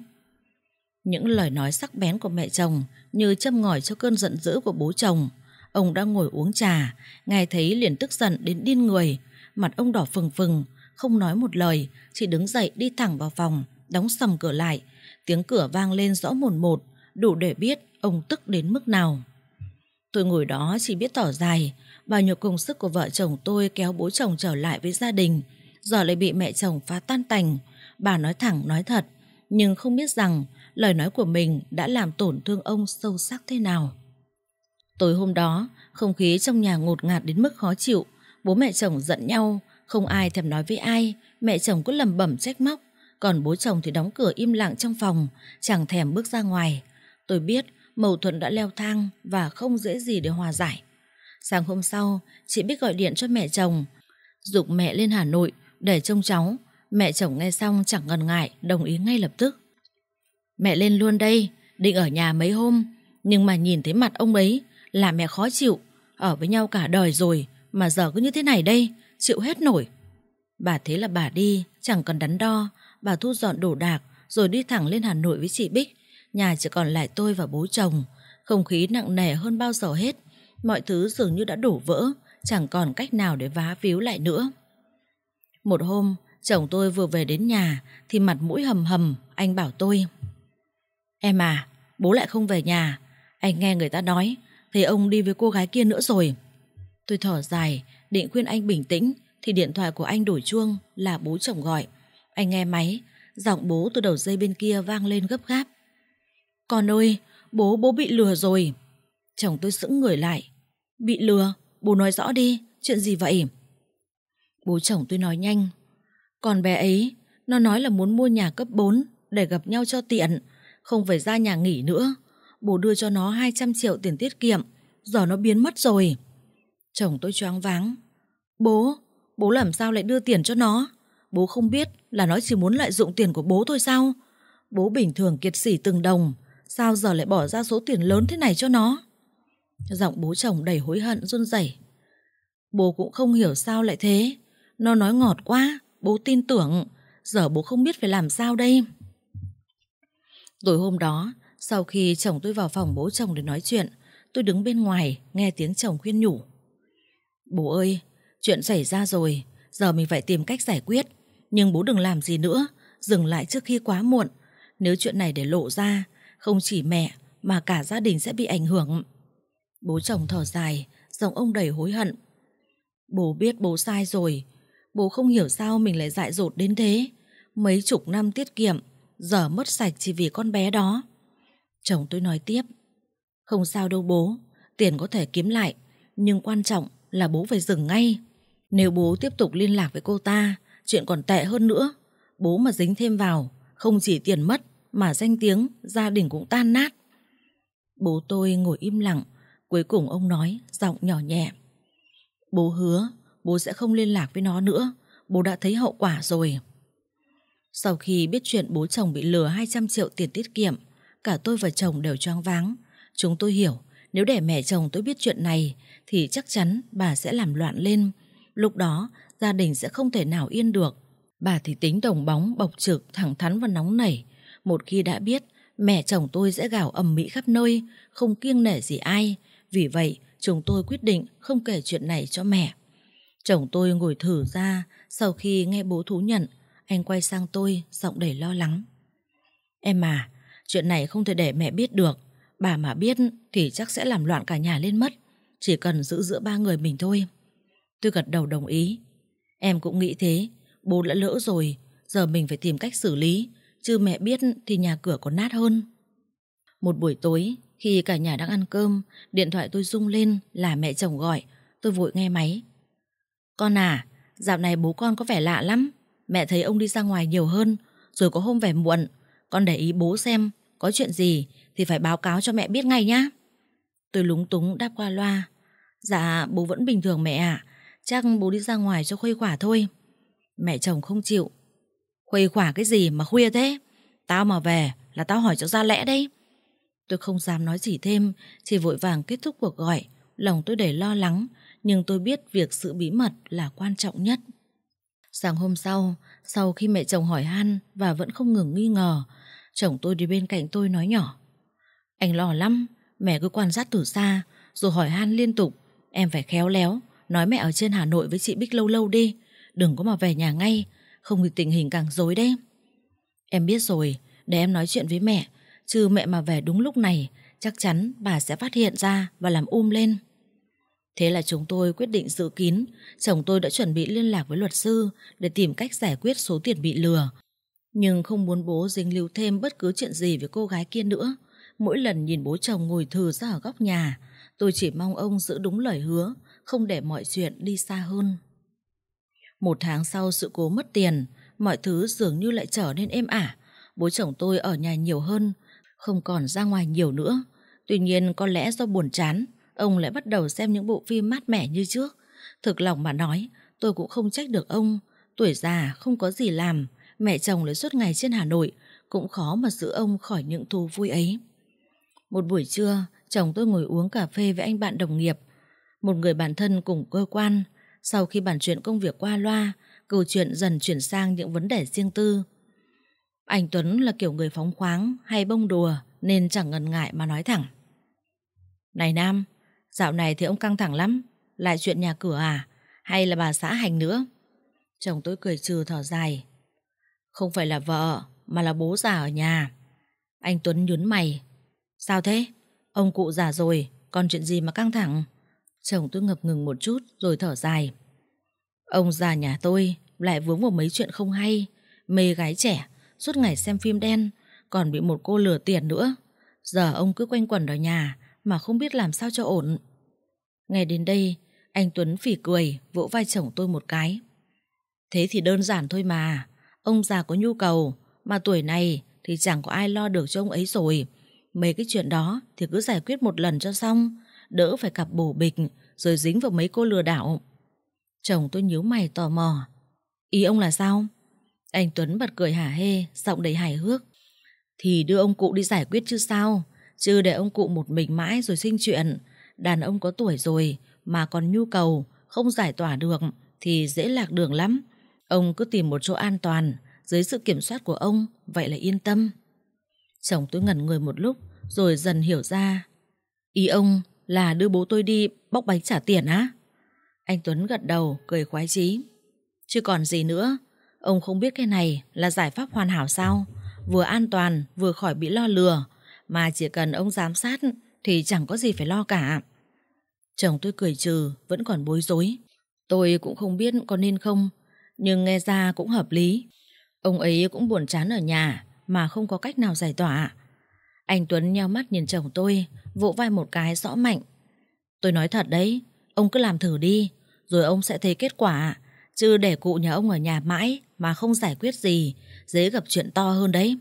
Những lời nói sắc bén của mẹ chồng như châm ngòi cho cơn giận dữ của bố chồng. Ông đang ngồi uống trà, nghe thấy liền tức giận đến điên người. Mặt ông đỏ phừng phừng, không nói một lời, chỉ đứng dậy đi thẳng vào phòng, đóng sầm cửa lại. Tiếng cửa vang lên rõ mồn một, đủ để biết ông tức đến mức nào. Tôi ngồi đó chỉ biết tỏ dài, bao nhiêu công sức của vợ chồng tôi kéo bố chồng trở lại với gia đình, giờ lại bị mẹ chồng phá tan tành. Bà nói thẳng nói thật, nhưng không biết rằng lời nói của mình đã làm tổn thương ông sâu sắc thế nào. Tối hôm đó, không khí trong nhà ngột ngạt đến mức khó chịu. Bố mẹ chồng giận nhau, không ai thèm nói với ai. Mẹ chồng cứ lầm bẩm trách móc, còn bố chồng thì đóng cửa im lặng trong phòng, chẳng thèm bước ra ngoài. Tôi biết mâu thuẫn đã leo thang và không dễ gì để hòa giải. Sáng hôm sau, chị biết gọi điện cho mẹ chồng, dục mẹ lên Hà Nội để trông cháu. Mẹ chồng nghe xong chẳng ngần ngại, đồng ý ngay lập tức. Mẹ lên luôn đây, định ở nhà mấy hôm, nhưng mà nhìn thấy mặt ông ấy là mẹ khó chịu. Ở với nhau cả đời rồi, mà giờ cứ như thế này đây, chịu hết nổi. Bà thế là bà đi, chẳng cần đắn đo, bà thu dọn đồ đạc rồi đi thẳng lên Hà Nội với chị Bích. Nhà chỉ còn lại tôi và bố chồng, không khí nặng nề hơn bao giờ hết. Mọi thứ dường như đã đổ vỡ, chẳng còn cách nào để vá víu lại nữa. Một hôm, chồng tôi vừa về đến nhà thì mặt mũi hầm hầm, anh bảo tôi. Em à, bố lại không về nhà, anh nghe người ta nói, thì ông đi với cô gái kia nữa rồi. Tôi thở dài, định khuyên anh bình tĩnh thì điện thoại của anh đổi chuông là bố chồng gọi. Anh nghe máy, giọng bố từ đầu dây bên kia vang lên gấp gáp. Con ơi, bố bố bị lừa rồi. Chồng tôi sững người lại. Bị lừa, bố nói rõ đi, chuyện gì vậy? Bố chồng tôi nói nhanh. Còn bé ấy, nó nói là muốn mua nhà cấp 4 để gặp nhau cho tiện, không phải ra nhà nghỉ nữa. Bố đưa cho nó 200 triệu tiền tiết kiệm, giờ nó biến mất rồi. Chồng tôi choáng váng. Bố, bố làm sao lại đưa tiền cho nó? Bố không biết là nó chỉ muốn lợi dụng tiền của bố thôi sao? Bố bình thường kiệt sỉ từng đồng, sao giờ lại bỏ ra số tiền lớn thế này cho nó? Giọng bố chồng đầy hối hận run rẩy. Bố cũng không hiểu sao lại thế. Nó nói ngọt quá, bố tin tưởng, giờ bố không biết phải làm sao đây. Tối hôm đó, sau khi chồng tôi vào phòng bố chồng để nói chuyện, tôi đứng bên ngoài nghe tiếng chồng khuyên nhủ. Bố ơi, chuyện xảy ra rồi, giờ mình phải tìm cách giải quyết. Nhưng bố đừng làm gì nữa, dừng lại trước khi quá muộn. Nếu chuyện này để lộ ra, không chỉ mẹ mà cả gia đình sẽ bị ảnh hưởng. Bố chồng thở dài, giọng ông đầy hối hận. Bố biết bố sai rồi, Bố không hiểu sao mình lại dại dột đến thế Mấy chục năm tiết kiệm Giờ mất sạch chỉ vì con bé đó Chồng tôi nói tiếp Không sao đâu bố Tiền có thể kiếm lại Nhưng quan trọng là bố phải dừng ngay Nếu bố tiếp tục liên lạc với cô ta Chuyện còn tệ hơn nữa Bố mà dính thêm vào Không chỉ tiền mất mà danh tiếng Gia đình cũng tan nát Bố tôi ngồi im lặng Cuối cùng ông nói giọng nhỏ nhẹ Bố hứa bố sẽ không liên lạc với nó nữa. Bố đã thấy hậu quả rồi. Sau khi biết chuyện bố chồng bị lừa 200 triệu tiền tiết kiệm, cả tôi và chồng đều choáng váng. Chúng tôi hiểu, nếu để mẹ chồng tôi biết chuyện này, thì chắc chắn bà sẽ làm loạn lên. Lúc đó, gia đình sẽ không thể nào yên được. Bà thì tính đồng bóng, bộc trực, thẳng thắn và nóng nảy. Một khi đã biết, mẹ chồng tôi sẽ gào ầm mỹ khắp nơi, không kiêng nể gì ai. Vì vậy, chúng tôi quyết định không kể chuyện này cho mẹ. Chồng tôi ngồi thử ra, sau khi nghe bố thú nhận, anh quay sang tôi, giọng đầy lo lắng. Em à, chuyện này không thể để mẹ biết được. Bà mà biết thì chắc sẽ làm loạn cả nhà lên mất. Chỉ cần giữ giữa ba người mình thôi. Tôi gật đầu đồng ý. Em cũng nghĩ thế, bố đã lỡ rồi, giờ mình phải tìm cách xử lý. Chứ mẹ biết thì nhà cửa còn nát hơn. Một buổi tối, khi cả nhà đang ăn cơm, điện thoại tôi rung lên là mẹ chồng gọi. Tôi vội nghe máy, con à, dạo này bố con có vẻ lạ lắm. Mẹ thấy ông đi ra ngoài nhiều hơn, rồi có hôm về muộn. Con để ý bố xem, có chuyện gì thì phải báo cáo cho mẹ biết ngay nhá. Tôi lúng túng đáp qua loa. Dạ, bố vẫn bình thường mẹ ạ. Chắc bố đi ra ngoài cho khuây khỏa thôi. Mẹ chồng không chịu. Khuây khỏa cái gì mà khuya thế? Tao mà về là tao hỏi cho ra lẽ đấy. Tôi không dám nói gì thêm, chỉ vội vàng kết thúc cuộc gọi. Lòng tôi đầy lo lắng, nhưng tôi biết việc sự bí mật là quan trọng nhất. Sáng hôm sau, sau khi mẹ chồng hỏi han và vẫn không ngừng nghi ngờ, chồng tôi đi bên cạnh tôi nói nhỏ. Anh lo lắm, mẹ cứ quan sát từ xa, rồi hỏi han liên tục. Em phải khéo léo, nói mẹ ở trên Hà Nội với chị Bích lâu lâu đi, đừng có mà về nhà ngay, không thì tình hình càng rối đấy. Em biết rồi, để em nói chuyện với mẹ, chứ mẹ mà về đúng lúc này, chắc chắn bà sẽ phát hiện ra và làm um lên. Thế là chúng tôi quyết định giữ kín, chồng tôi đã chuẩn bị liên lạc với luật sư để tìm cách giải quyết số tiền bị lừa. Nhưng không muốn bố dính lưu thêm bất cứ chuyện gì với cô gái kia nữa. Mỗi lần nhìn bố chồng ngồi thừ ra ở góc nhà, tôi chỉ mong ông giữ đúng lời hứa, không để mọi chuyện đi xa hơn. Một tháng sau sự cố mất tiền, mọi thứ dường như lại trở nên êm ả. Bố chồng tôi ở nhà nhiều hơn, không còn ra ngoài nhiều nữa. Tuy nhiên có lẽ do buồn chán ông lại bắt đầu xem những bộ phim mát mẻ như trước. Thực lòng mà nói, tôi cũng không trách được ông. Tuổi già không có gì làm, mẹ chồng lại suốt ngày trên Hà Nội, cũng khó mà giữ ông khỏi những thú vui ấy. Một buổi trưa, chồng tôi ngồi uống cà phê với anh bạn đồng nghiệp, một người bạn thân cùng cơ quan. Sau khi bàn chuyện công việc qua loa, câu chuyện dần chuyển sang những vấn đề riêng tư. Anh Tuấn là kiểu người phóng khoáng hay bông đùa nên chẳng ngần ngại mà nói thẳng. Này Nam, Dạo này thì ông căng thẳng lắm Lại chuyện nhà cửa à Hay là bà xã hành nữa Chồng tôi cười trừ thở dài Không phải là vợ Mà là bố già ở nhà Anh Tuấn nhún mày Sao thế Ông cụ già rồi Còn chuyện gì mà căng thẳng Chồng tôi ngập ngừng một chút Rồi thở dài Ông già nhà tôi Lại vướng vào mấy chuyện không hay Mê gái trẻ Suốt ngày xem phim đen Còn bị một cô lừa tiền nữa Giờ ông cứ quanh quẩn ở nhà mà không biết làm sao cho ổn. Nghe đến đây, anh Tuấn phỉ cười, vỗ vai chồng tôi một cái. Thế thì đơn giản thôi mà, ông già có nhu cầu, mà tuổi này thì chẳng có ai lo được cho ông ấy rồi. Mấy cái chuyện đó thì cứ giải quyết một lần cho xong, đỡ phải cặp bổ bịch rồi dính vào mấy cô lừa đảo. Chồng tôi nhíu mày tò mò. Ý ông là sao? Anh Tuấn bật cười hả hê, giọng đầy hài hước. Thì đưa ông cụ đi giải quyết chứ sao? Chứ để ông cụ một mình mãi rồi sinh chuyện Đàn ông có tuổi rồi Mà còn nhu cầu Không giải tỏa được Thì dễ lạc đường lắm Ông cứ tìm một chỗ an toàn Dưới sự kiểm soát của ông Vậy là yên tâm Chồng tôi ngẩn người một lúc Rồi dần hiểu ra Ý ông là đưa bố tôi đi bóc bánh trả tiền á Anh Tuấn gật đầu cười khoái chí Chứ còn gì nữa Ông không biết cái này là giải pháp hoàn hảo sao Vừa an toàn vừa khỏi bị lo lừa mà chỉ cần ông giám sát thì chẳng có gì phải lo cả. Chồng tôi cười trừ, vẫn còn bối rối. Tôi cũng không biết có nên không, nhưng nghe ra cũng hợp lý. Ông ấy cũng buồn chán ở nhà mà không có cách nào giải tỏa. Anh Tuấn nheo mắt nhìn chồng tôi, vỗ vai một cái rõ mạnh. Tôi nói thật đấy, ông cứ làm thử đi, rồi ông sẽ thấy kết quả. Chứ để cụ nhà ông ở nhà mãi mà không giải quyết gì, dễ gặp chuyện to hơn đấy.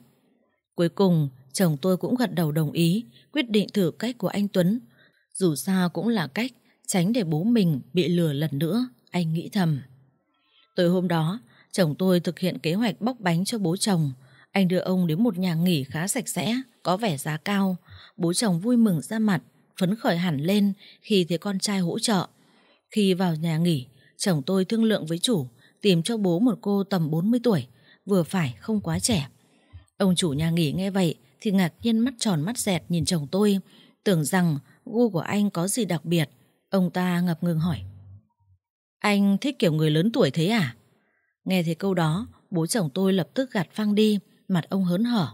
Cuối cùng, Chồng tôi cũng gật đầu đồng ý, quyết định thử cách của anh Tuấn. Dù sao cũng là cách tránh để bố mình bị lừa lần nữa, anh nghĩ thầm. Tối hôm đó, chồng tôi thực hiện kế hoạch bóc bánh cho bố chồng. Anh đưa ông đến một nhà nghỉ khá sạch sẽ, có vẻ giá cao. Bố chồng vui mừng ra mặt, phấn khởi hẳn lên khi thấy con trai hỗ trợ. Khi vào nhà nghỉ, chồng tôi thương lượng với chủ, tìm cho bố một cô tầm 40 tuổi, vừa phải không quá trẻ. Ông chủ nhà nghỉ nghe vậy thì ngạc nhiên mắt tròn mắt dẹt nhìn chồng tôi, tưởng rằng gu của anh có gì đặc biệt. Ông ta ngập ngừng hỏi. Anh thích kiểu người lớn tuổi thế à? Nghe thấy câu đó, bố chồng tôi lập tức gạt phăng đi, mặt ông hớn hở.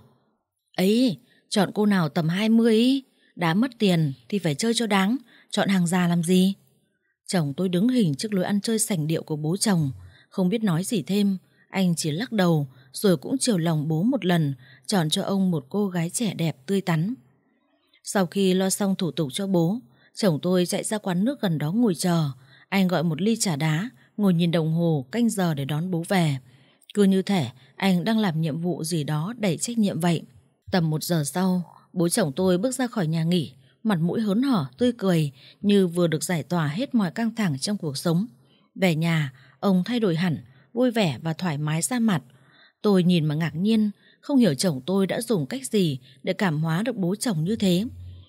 Ấy, chọn cô nào tầm 20 ý, đã mất tiền thì phải chơi cho đáng, chọn hàng già làm gì? Chồng tôi đứng hình trước lối ăn chơi sành điệu của bố chồng, không biết nói gì thêm, anh chỉ lắc đầu, rồi cũng chiều lòng bố một lần, chọn cho ông một cô gái trẻ đẹp tươi tắn. Sau khi lo xong thủ tục cho bố, chồng tôi chạy ra quán nước gần đó ngồi chờ. Anh gọi một ly trà đá, ngồi nhìn đồng hồ canh giờ để đón bố về. Cứ như thể anh đang làm nhiệm vụ gì đó đầy trách nhiệm vậy. Tầm một giờ sau, bố chồng tôi bước ra khỏi nhà nghỉ, mặt mũi hớn hở, tươi cười như vừa được giải tỏa hết mọi căng thẳng trong cuộc sống. Về nhà, ông thay đổi hẳn, vui vẻ và thoải mái ra mặt, Tôi nhìn mà ngạc nhiên, không hiểu chồng tôi đã dùng cách gì để cảm hóa được bố chồng như thế.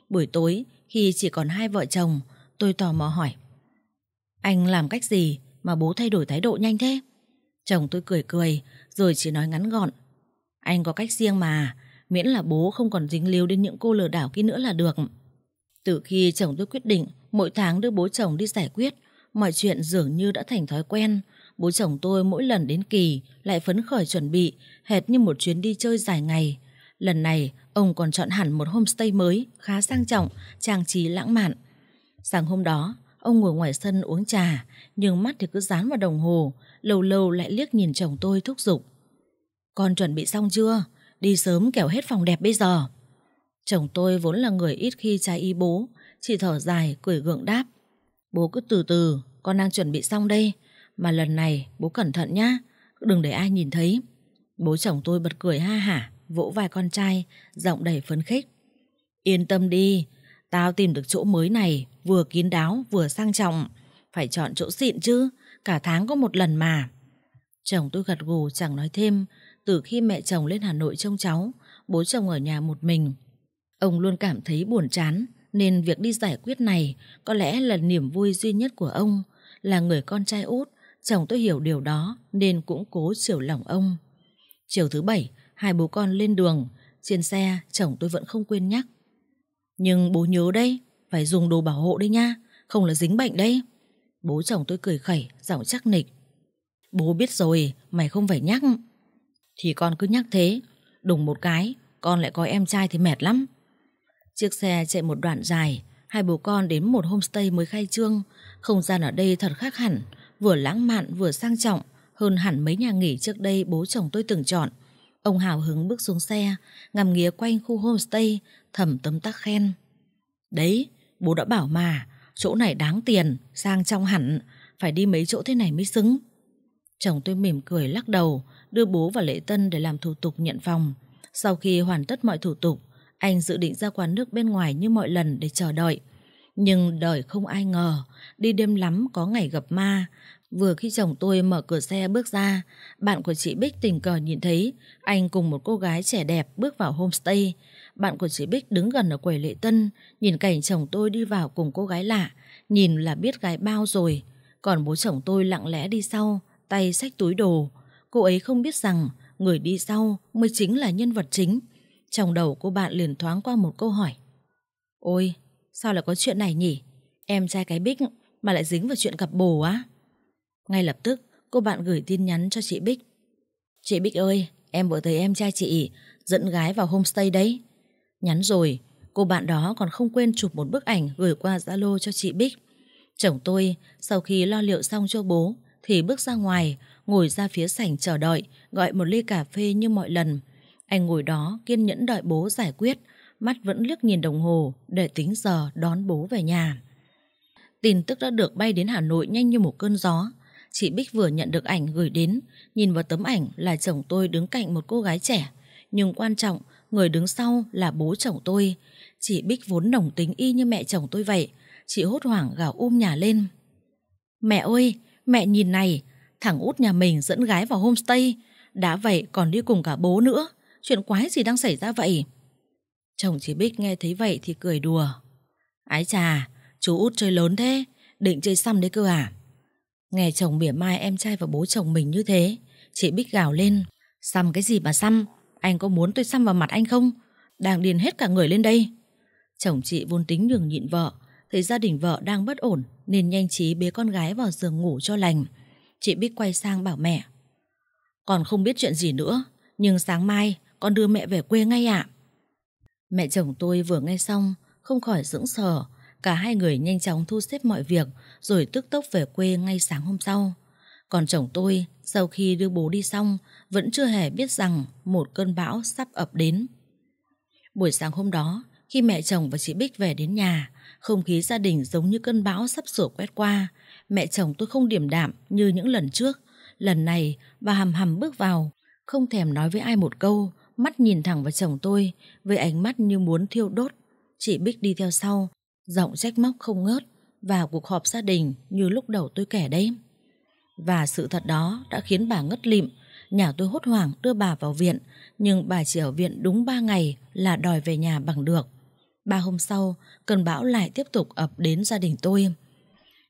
Buổi tối, khi chỉ còn hai vợ chồng, tôi tò mò hỏi. Anh làm cách gì mà bố thay đổi thái độ nhanh thế? Chồng tôi cười cười, rồi chỉ nói ngắn gọn. Anh có cách riêng mà, miễn là bố không còn dính líu đến những cô lừa đảo kia nữa là được. Từ khi chồng tôi quyết định mỗi tháng đưa bố chồng đi giải quyết, mọi chuyện dường như đã thành thói quen, Bố chồng tôi mỗi lần đến kỳ lại phấn khởi chuẩn bị, hệt như một chuyến đi chơi dài ngày. Lần này, ông còn chọn hẳn một homestay mới, khá sang trọng, trang trí lãng mạn. Sáng hôm đó, ông ngồi ngoài sân uống trà, nhưng mắt thì cứ dán vào đồng hồ, lâu lâu lại liếc nhìn chồng tôi thúc giục. Con chuẩn bị xong chưa? Đi sớm kẻo hết phòng đẹp bây giờ. Chồng tôi vốn là người ít khi trai y bố, chỉ thở dài, cười gượng đáp. Bố cứ từ từ, con đang chuẩn bị xong đây, mà lần này bố cẩn thận nhá, đừng để ai nhìn thấy. Bố chồng tôi bật cười ha hả, vỗ vai con trai, giọng đầy phấn khích. Yên tâm đi, tao tìm được chỗ mới này, vừa kín đáo vừa sang trọng. Phải chọn chỗ xịn chứ, cả tháng có một lần mà. Chồng tôi gật gù chẳng nói thêm, từ khi mẹ chồng lên Hà Nội trông cháu, bố chồng ở nhà một mình. Ông luôn cảm thấy buồn chán, nên việc đi giải quyết này có lẽ là niềm vui duy nhất của ông, là người con trai út Chồng tôi hiểu điều đó nên cũng cố chiều lòng ông. Chiều thứ bảy, hai bố con lên đường. Trên xe, chồng tôi vẫn không quên nhắc. Nhưng bố nhớ đây, phải dùng đồ bảo hộ đây nha, không là dính bệnh đây. Bố chồng tôi cười khẩy, giọng chắc nịch. Bố biết rồi, mày không phải nhắc. Thì con cứ nhắc thế, đùng một cái, con lại có em trai thì mệt lắm. Chiếc xe chạy một đoạn dài, hai bố con đến một homestay mới khai trương. Không gian ở đây thật khác hẳn, vừa lãng mạn vừa sang trọng hơn hẳn mấy nhà nghỉ trước đây bố chồng tôi từng chọn. Ông hào hứng bước xuống xe, ngắm nghía quanh khu homestay, thầm tấm tắc khen. Đấy, bố đã bảo mà, chỗ này đáng tiền, sang trong hẳn, phải đi mấy chỗ thế này mới xứng. Chồng tôi mỉm cười lắc đầu, đưa bố và lễ tân để làm thủ tục nhận phòng. Sau khi hoàn tất mọi thủ tục, anh dự định ra quán nước bên ngoài như mọi lần để chờ đợi. Nhưng đời không ai ngờ, đi đêm lắm có ngày gặp ma. Vừa khi chồng tôi mở cửa xe bước ra, bạn của chị Bích tình cờ nhìn thấy anh cùng một cô gái trẻ đẹp bước vào homestay. Bạn của chị Bích đứng gần ở quầy lệ tân, nhìn cảnh chồng tôi đi vào cùng cô gái lạ, nhìn là biết gái bao rồi. Còn bố chồng tôi lặng lẽ đi sau, tay xách túi đồ. Cô ấy không biết rằng người đi sau mới chính là nhân vật chính. Trong đầu cô bạn liền thoáng qua một câu hỏi. Ôi, Sao lại có chuyện này nhỉ? Em trai cái Bích mà lại dính vào chuyện cặp bồ á? Ngay lập tức, cô bạn gửi tin nhắn cho chị Bích. Chị Bích ơi, em vừa thấy em trai chị dẫn gái vào homestay đấy. Nhắn rồi, cô bạn đó còn không quên chụp một bức ảnh gửi qua Zalo cho chị Bích. Chồng tôi, sau khi lo liệu xong cho bố, thì bước ra ngoài, ngồi ra phía sảnh chờ đợi, gọi một ly cà phê như mọi lần. Anh ngồi đó kiên nhẫn đợi bố giải quyết mắt vẫn liếc nhìn đồng hồ để tính giờ đón bố về nhà. Tin tức đã được bay đến Hà Nội nhanh như một cơn gió. Chị Bích vừa nhận được ảnh gửi đến, nhìn vào tấm ảnh là chồng tôi đứng cạnh một cô gái trẻ. Nhưng quan trọng, người đứng sau là bố chồng tôi. Chị Bích vốn nồng tính y như mẹ chồng tôi vậy. Chị hốt hoảng gào um nhà lên. Mẹ ơi, mẹ nhìn này, thằng út nhà mình dẫn gái vào homestay. Đã vậy còn đi cùng cả bố nữa. Chuyện quái gì đang xảy ra vậy? Chồng chị Bích nghe thấy vậy thì cười đùa. Ái chà, chú út chơi lớn thế, định chơi xăm đấy cơ à? Nghe chồng mỉa mai em trai và bố chồng mình như thế, chị Bích gào lên. Xăm cái gì mà xăm? Anh có muốn tôi xăm vào mặt anh không? Đang điền hết cả người lên đây. Chồng chị vốn tính nhường nhịn vợ, thấy gia đình vợ đang bất ổn nên nhanh trí bế con gái vào giường ngủ cho lành. Chị Bích quay sang bảo mẹ. Còn không biết chuyện gì nữa, nhưng sáng mai con đưa mẹ về quê ngay ạ. À. Mẹ chồng tôi vừa nghe xong, không khỏi dưỡng sờ. Cả hai người nhanh chóng thu xếp mọi việc rồi tức tốc về quê ngay sáng hôm sau. Còn chồng tôi, sau khi đưa bố đi xong, vẫn chưa hề biết rằng một cơn bão sắp ập đến. Buổi sáng hôm đó, khi mẹ chồng và chị Bích về đến nhà, không khí gia đình giống như cơn bão sắp sửa quét qua. Mẹ chồng tôi không điểm đạm như những lần trước. Lần này, bà hầm hầm bước vào, không thèm nói với ai một câu, mắt nhìn thẳng vào chồng tôi với ánh mắt như muốn thiêu đốt. Chị Bích đi theo sau, giọng trách móc không ngớt và cuộc họp gia đình như lúc đầu tôi kể đấy. Và sự thật đó đã khiến bà ngất lịm, nhà tôi hốt hoảng đưa bà vào viện, nhưng bà chỉ ở viện đúng 3 ngày là đòi về nhà bằng được. Ba hôm sau, cơn bão lại tiếp tục ập đến gia đình tôi.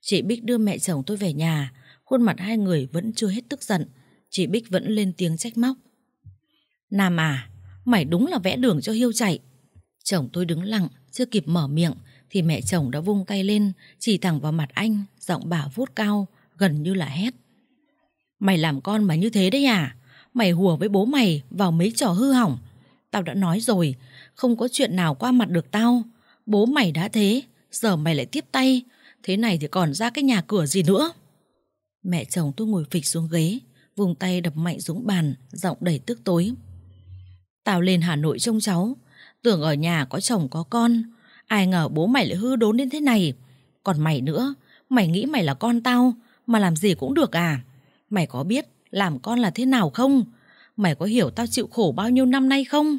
Chị Bích đưa mẹ chồng tôi về nhà, khuôn mặt hai người vẫn chưa hết tức giận. Chị Bích vẫn lên tiếng trách móc. Nam à, mày đúng là vẽ đường cho hiêu chạy. Chồng tôi đứng lặng, chưa kịp mở miệng thì mẹ chồng đã vung tay lên, chỉ thẳng vào mặt anh, giọng bà vuốt cao, gần như là hét. Mày làm con mà như thế đấy à? Mày hùa với bố mày vào mấy trò hư hỏng. Tao đã nói rồi, không có chuyện nào qua mặt được tao. Bố mày đã thế, giờ mày lại tiếp tay. Thế này thì còn ra cái nhà cửa gì nữa. Mẹ chồng tôi ngồi phịch xuống ghế, vùng tay đập mạnh xuống bàn, giọng đầy tức tối. Tao lên Hà Nội trông cháu Tưởng ở nhà có chồng có con Ai ngờ bố mày lại hư đốn đến thế này Còn mày nữa Mày nghĩ mày là con tao Mà làm gì cũng được à Mày có biết làm con là thế nào không Mày có hiểu tao chịu khổ bao nhiêu năm nay không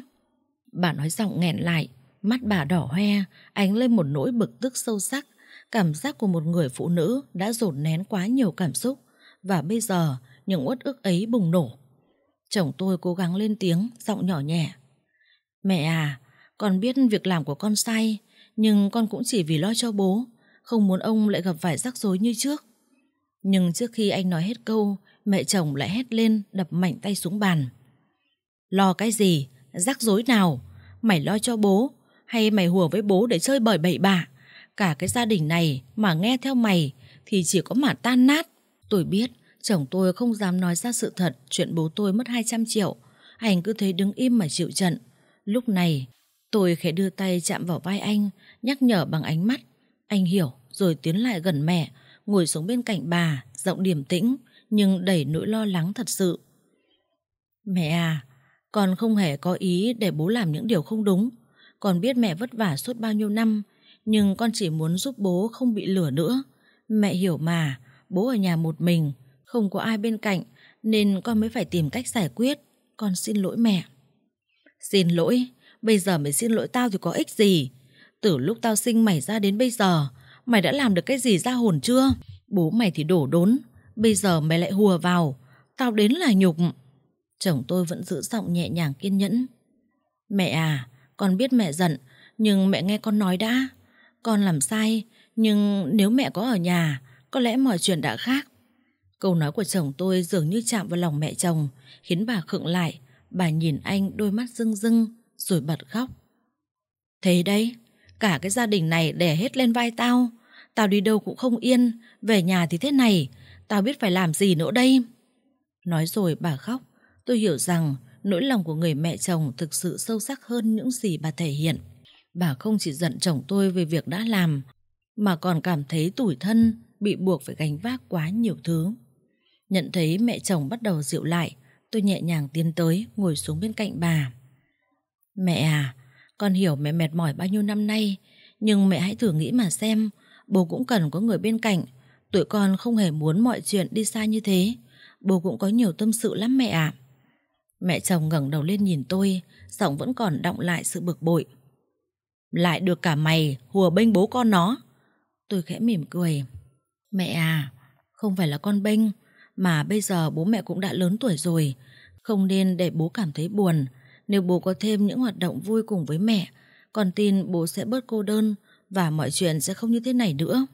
Bà nói giọng nghẹn lại Mắt bà đỏ hoe Ánh lên một nỗi bực tức sâu sắc Cảm giác của một người phụ nữ Đã dồn nén quá nhiều cảm xúc Và bây giờ những uất ức ấy bùng nổ Chồng tôi cố gắng lên tiếng, giọng nhỏ nhẹ. Mẹ à, con biết việc làm của con sai, nhưng con cũng chỉ vì lo cho bố, không muốn ông lại gặp phải rắc rối như trước. Nhưng trước khi anh nói hết câu, mẹ chồng lại hét lên đập mạnh tay xuống bàn. Lo cái gì? Rắc rối nào? Mày lo cho bố, hay mày hùa với bố để chơi bời bậy bạ? Cả cái gia đình này mà nghe theo mày thì chỉ có mà tan nát. Tôi biết Chồng tôi không dám nói ra sự thật chuyện bố tôi mất 200 triệu. Anh cứ thế đứng im mà chịu trận. Lúc này, tôi khẽ đưa tay chạm vào vai anh, nhắc nhở bằng ánh mắt. Anh hiểu, rồi tiến lại gần mẹ, ngồi xuống bên cạnh bà, giọng điềm tĩnh, nhưng đầy nỗi lo lắng thật sự. Mẹ à, con không hề có ý để bố làm những điều không đúng. Con biết mẹ vất vả suốt bao nhiêu năm, nhưng con chỉ muốn giúp bố không bị lửa nữa. Mẹ hiểu mà, bố ở nhà một mình, không có ai bên cạnh nên con mới phải tìm cách giải quyết. Con xin lỗi mẹ. Xin lỗi, bây giờ mày xin lỗi tao thì có ích gì? Từ lúc tao sinh mày ra đến bây giờ, mày đã làm được cái gì ra hồn chưa? Bố mày thì đổ đốn, bây giờ mày lại hùa vào. Tao đến là nhục. Chồng tôi vẫn giữ giọng nhẹ nhàng kiên nhẫn. Mẹ à, con biết mẹ giận, nhưng mẹ nghe con nói đã. Con làm sai, nhưng nếu mẹ có ở nhà, có lẽ mọi chuyện đã khác. Câu nói của chồng tôi dường như chạm vào lòng mẹ chồng, khiến bà khựng lại. Bà nhìn anh đôi mắt rưng rưng, rồi bật khóc. Thế đấy, cả cái gia đình này đè hết lên vai tao. Tao đi đâu cũng không yên, về nhà thì thế này, tao biết phải làm gì nữa đây. Nói rồi bà khóc, tôi hiểu rằng nỗi lòng của người mẹ chồng thực sự sâu sắc hơn những gì bà thể hiện. Bà không chỉ giận chồng tôi về việc đã làm, mà còn cảm thấy tủi thân, bị buộc phải gánh vác quá nhiều thứ. Nhận thấy mẹ chồng bắt đầu dịu lại, tôi nhẹ nhàng tiến tới, ngồi xuống bên cạnh bà. Mẹ à, con hiểu mẹ mệt mỏi bao nhiêu năm nay, nhưng mẹ hãy thử nghĩ mà xem, bố cũng cần có người bên cạnh. Tụi con không hề muốn mọi chuyện đi xa như thế. Bố cũng có nhiều tâm sự lắm mẹ ạ. Mẹ chồng ngẩng đầu lên nhìn tôi, giọng vẫn còn đọng lại sự bực bội. Lại được cả mày, hùa bênh bố con nó. Tôi khẽ mỉm cười. Mẹ à, không phải là con bênh, mà bây giờ bố mẹ cũng đã lớn tuổi rồi. Không nên để bố cảm thấy buồn. Nếu bố có thêm những hoạt động vui cùng với mẹ, còn tin bố sẽ bớt cô đơn và mọi chuyện sẽ không như thế này nữa.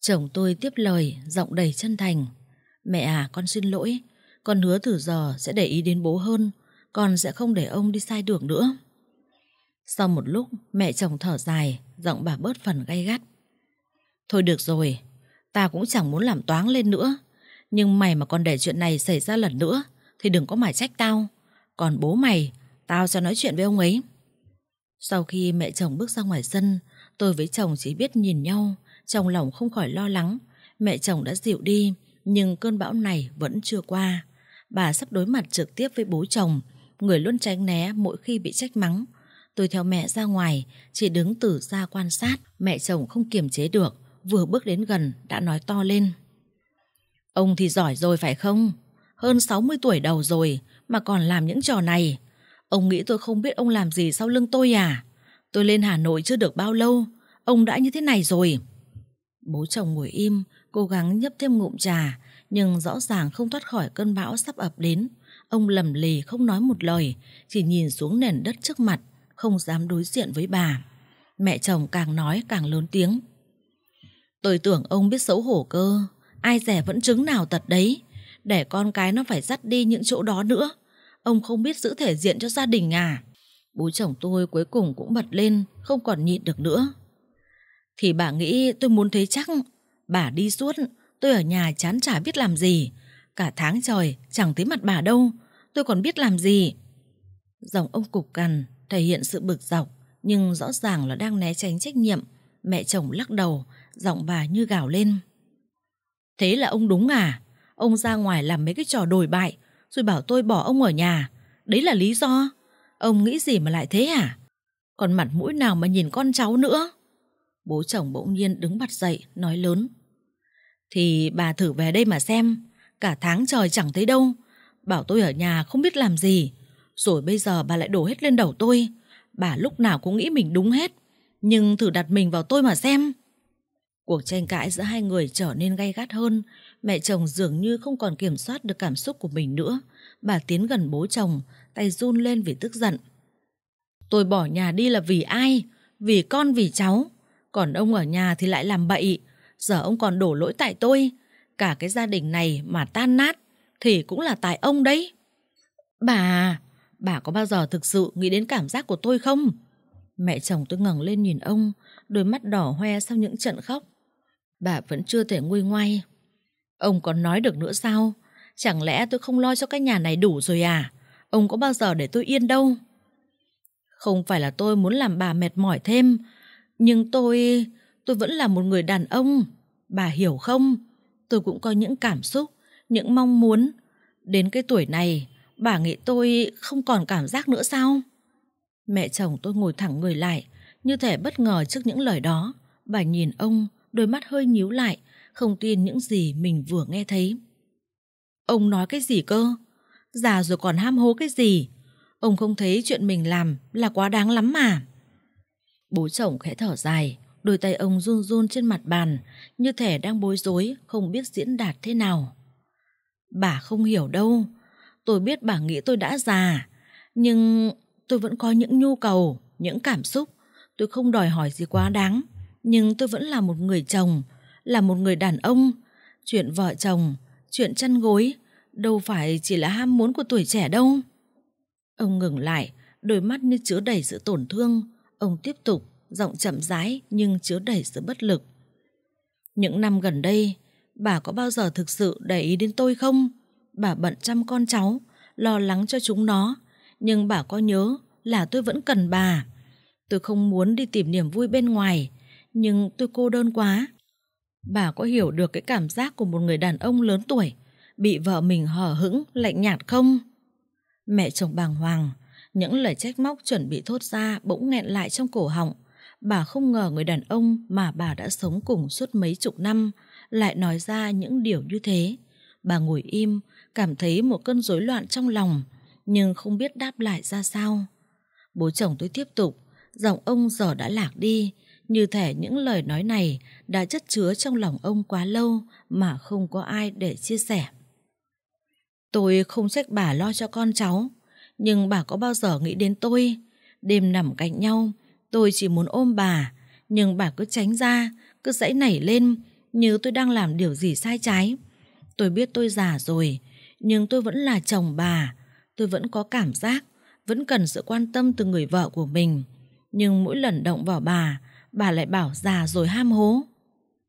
Chồng tôi tiếp lời, giọng đầy chân thành. Mẹ à, con xin lỗi. Con hứa từ giờ sẽ để ý đến bố hơn. Con sẽ không để ông đi sai đường nữa. Sau một lúc, mẹ chồng thở dài, giọng bà bớt phần gay gắt. Thôi được rồi, ta cũng chẳng muốn làm toáng lên nữa. Nhưng mày mà còn để chuyện này xảy ra lần nữa Thì đừng có mà trách tao Còn bố mày Tao sẽ nói chuyện với ông ấy Sau khi mẹ chồng bước ra ngoài sân Tôi với chồng chỉ biết nhìn nhau Trong lòng không khỏi lo lắng Mẹ chồng đã dịu đi Nhưng cơn bão này vẫn chưa qua Bà sắp đối mặt trực tiếp với bố chồng Người luôn tránh né mỗi khi bị trách mắng Tôi theo mẹ ra ngoài Chỉ đứng từ xa quan sát Mẹ chồng không kiềm chế được Vừa bước đến gần đã nói to lên Ông thì giỏi rồi phải không? Hơn 60 tuổi đầu rồi mà còn làm những trò này. Ông nghĩ tôi không biết ông làm gì sau lưng tôi à? Tôi lên Hà Nội chưa được bao lâu, ông đã như thế này rồi. Bố chồng ngồi im, cố gắng nhấp thêm ngụm trà, nhưng rõ ràng không thoát khỏi cơn bão sắp ập đến. Ông lầm lì không nói một lời, chỉ nhìn xuống nền đất trước mặt, không dám đối diện với bà. Mẹ chồng càng nói càng lớn tiếng. Tôi tưởng ông biết xấu hổ cơ, Ai rẻ vẫn chứng nào tật đấy Để con cái nó phải dắt đi những chỗ đó nữa Ông không biết giữ thể diện cho gia đình à Bố chồng tôi cuối cùng cũng bật lên Không còn nhịn được nữa Thì bà nghĩ tôi muốn thế chắc Bà đi suốt Tôi ở nhà chán chả biết làm gì Cả tháng trời chẳng thấy mặt bà đâu Tôi còn biết làm gì Giọng ông cục cằn Thể hiện sự bực dọc Nhưng rõ ràng là đang né tránh trách nhiệm Mẹ chồng lắc đầu Giọng bà như gào lên Thế là ông đúng à? Ông ra ngoài làm mấy cái trò đổi bại, rồi bảo tôi bỏ ông ở nhà. Đấy là lý do. Ông nghĩ gì mà lại thế à? Còn mặt mũi nào mà nhìn con cháu nữa? Bố chồng bỗng nhiên đứng bật dậy, nói lớn. Thì bà thử về đây mà xem, cả tháng trời chẳng thấy đâu. Bảo tôi ở nhà không biết làm gì, rồi bây giờ bà lại đổ hết lên đầu tôi. Bà lúc nào cũng nghĩ mình đúng hết, nhưng thử đặt mình vào tôi mà xem. Cuộc tranh cãi giữa hai người trở nên gay gắt hơn, mẹ chồng dường như không còn kiểm soát được cảm xúc của mình nữa. Bà tiến gần bố chồng, tay run lên vì tức giận. Tôi bỏ nhà đi là vì ai? Vì con, vì cháu. Còn ông ở nhà thì lại làm bậy. Giờ ông còn đổ lỗi tại tôi. Cả cái gia đình này mà tan nát thì cũng là tại ông đấy. Bà, à, bà có bao giờ thực sự nghĩ đến cảm giác của tôi không? Mẹ chồng tôi ngẩng lên nhìn ông, đôi mắt đỏ hoe sau những trận khóc. Bà vẫn chưa thể nguôi ngoai. Ông còn nói được nữa sao? Chẳng lẽ tôi không lo cho cái nhà này đủ rồi à? Ông có bao giờ để tôi yên đâu? Không phải là tôi muốn làm bà mệt mỏi thêm, nhưng tôi... tôi vẫn là một người đàn ông. Bà hiểu không? Tôi cũng có những cảm xúc, những mong muốn. Đến cái tuổi này, bà nghĩ tôi không còn cảm giác nữa sao? Mẹ chồng tôi ngồi thẳng người lại, như thể bất ngờ trước những lời đó. Bà nhìn ông, đôi mắt hơi nhíu lại, không tin những gì mình vừa nghe thấy. Ông nói cái gì cơ? Già rồi còn ham hố cái gì? Ông không thấy chuyện mình làm là quá đáng lắm mà. Bố chồng khẽ thở dài, đôi tay ông run run trên mặt bàn, như thể đang bối rối, không biết diễn đạt thế nào. Bà không hiểu đâu. Tôi biết bà nghĩ tôi đã già, nhưng tôi vẫn có những nhu cầu, những cảm xúc. Tôi không đòi hỏi gì quá đáng nhưng tôi vẫn là một người chồng, là một người đàn ông. Chuyện vợ chồng, chuyện chăn gối, đâu phải chỉ là ham muốn của tuổi trẻ đâu. Ông ngừng lại, đôi mắt như chứa đầy sự tổn thương. Ông tiếp tục, giọng chậm rãi nhưng chứa đầy sự bất lực. Những năm gần đây, bà có bao giờ thực sự để ý đến tôi không? Bà bận chăm con cháu, lo lắng cho chúng nó. Nhưng bà có nhớ là tôi vẫn cần bà. Tôi không muốn đi tìm niềm vui bên ngoài nhưng tôi cô đơn quá. Bà có hiểu được cái cảm giác của một người đàn ông lớn tuổi, bị vợ mình hờ hững, lạnh nhạt không? Mẹ chồng bàng hoàng, những lời trách móc chuẩn bị thốt ra bỗng nghẹn lại trong cổ họng. Bà không ngờ người đàn ông mà bà đã sống cùng suốt mấy chục năm lại nói ra những điều như thế. Bà ngồi im, cảm thấy một cơn rối loạn trong lòng, nhưng không biết đáp lại ra sao. Bố chồng tôi tiếp tục, giọng ông giờ đã lạc đi, như thể những lời nói này đã chất chứa trong lòng ông quá lâu mà không có ai để chia sẻ. Tôi không trách bà lo cho con cháu, nhưng bà có bao giờ nghĩ đến tôi? Đêm nằm cạnh nhau, tôi chỉ muốn ôm bà, nhưng bà cứ tránh ra, cứ dãy nảy lên như tôi đang làm điều gì sai trái. Tôi biết tôi già rồi, nhưng tôi vẫn là chồng bà, tôi vẫn có cảm giác, vẫn cần sự quan tâm từ người vợ của mình. Nhưng mỗi lần động vào bà, bà lại bảo già rồi ham hố.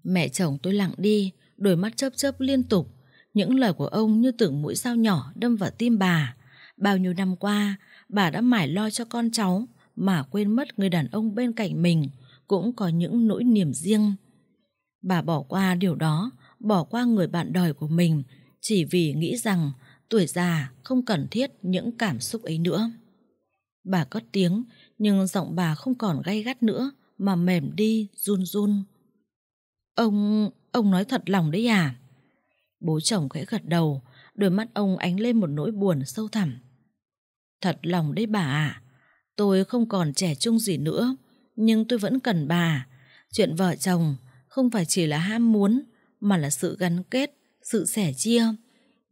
Mẹ chồng tôi lặng đi, đôi mắt chớp chớp liên tục. Những lời của ông như tưởng mũi dao nhỏ đâm vào tim bà. Bao nhiêu năm qua, bà đã mải lo cho con cháu mà quên mất người đàn ông bên cạnh mình cũng có những nỗi niềm riêng. Bà bỏ qua điều đó, bỏ qua người bạn đời của mình chỉ vì nghĩ rằng tuổi già không cần thiết những cảm xúc ấy nữa. Bà cất tiếng, nhưng giọng bà không còn gay gắt nữa, mà mềm đi run run. Ông, ông nói thật lòng đấy à? Bố chồng khẽ gật đầu, đôi mắt ông ánh lên một nỗi buồn sâu thẳm. Thật lòng đấy bà ạ, à. tôi không còn trẻ trung gì nữa, nhưng tôi vẫn cần bà. Chuyện vợ chồng không phải chỉ là ham muốn, mà là sự gắn kết, sự sẻ chia.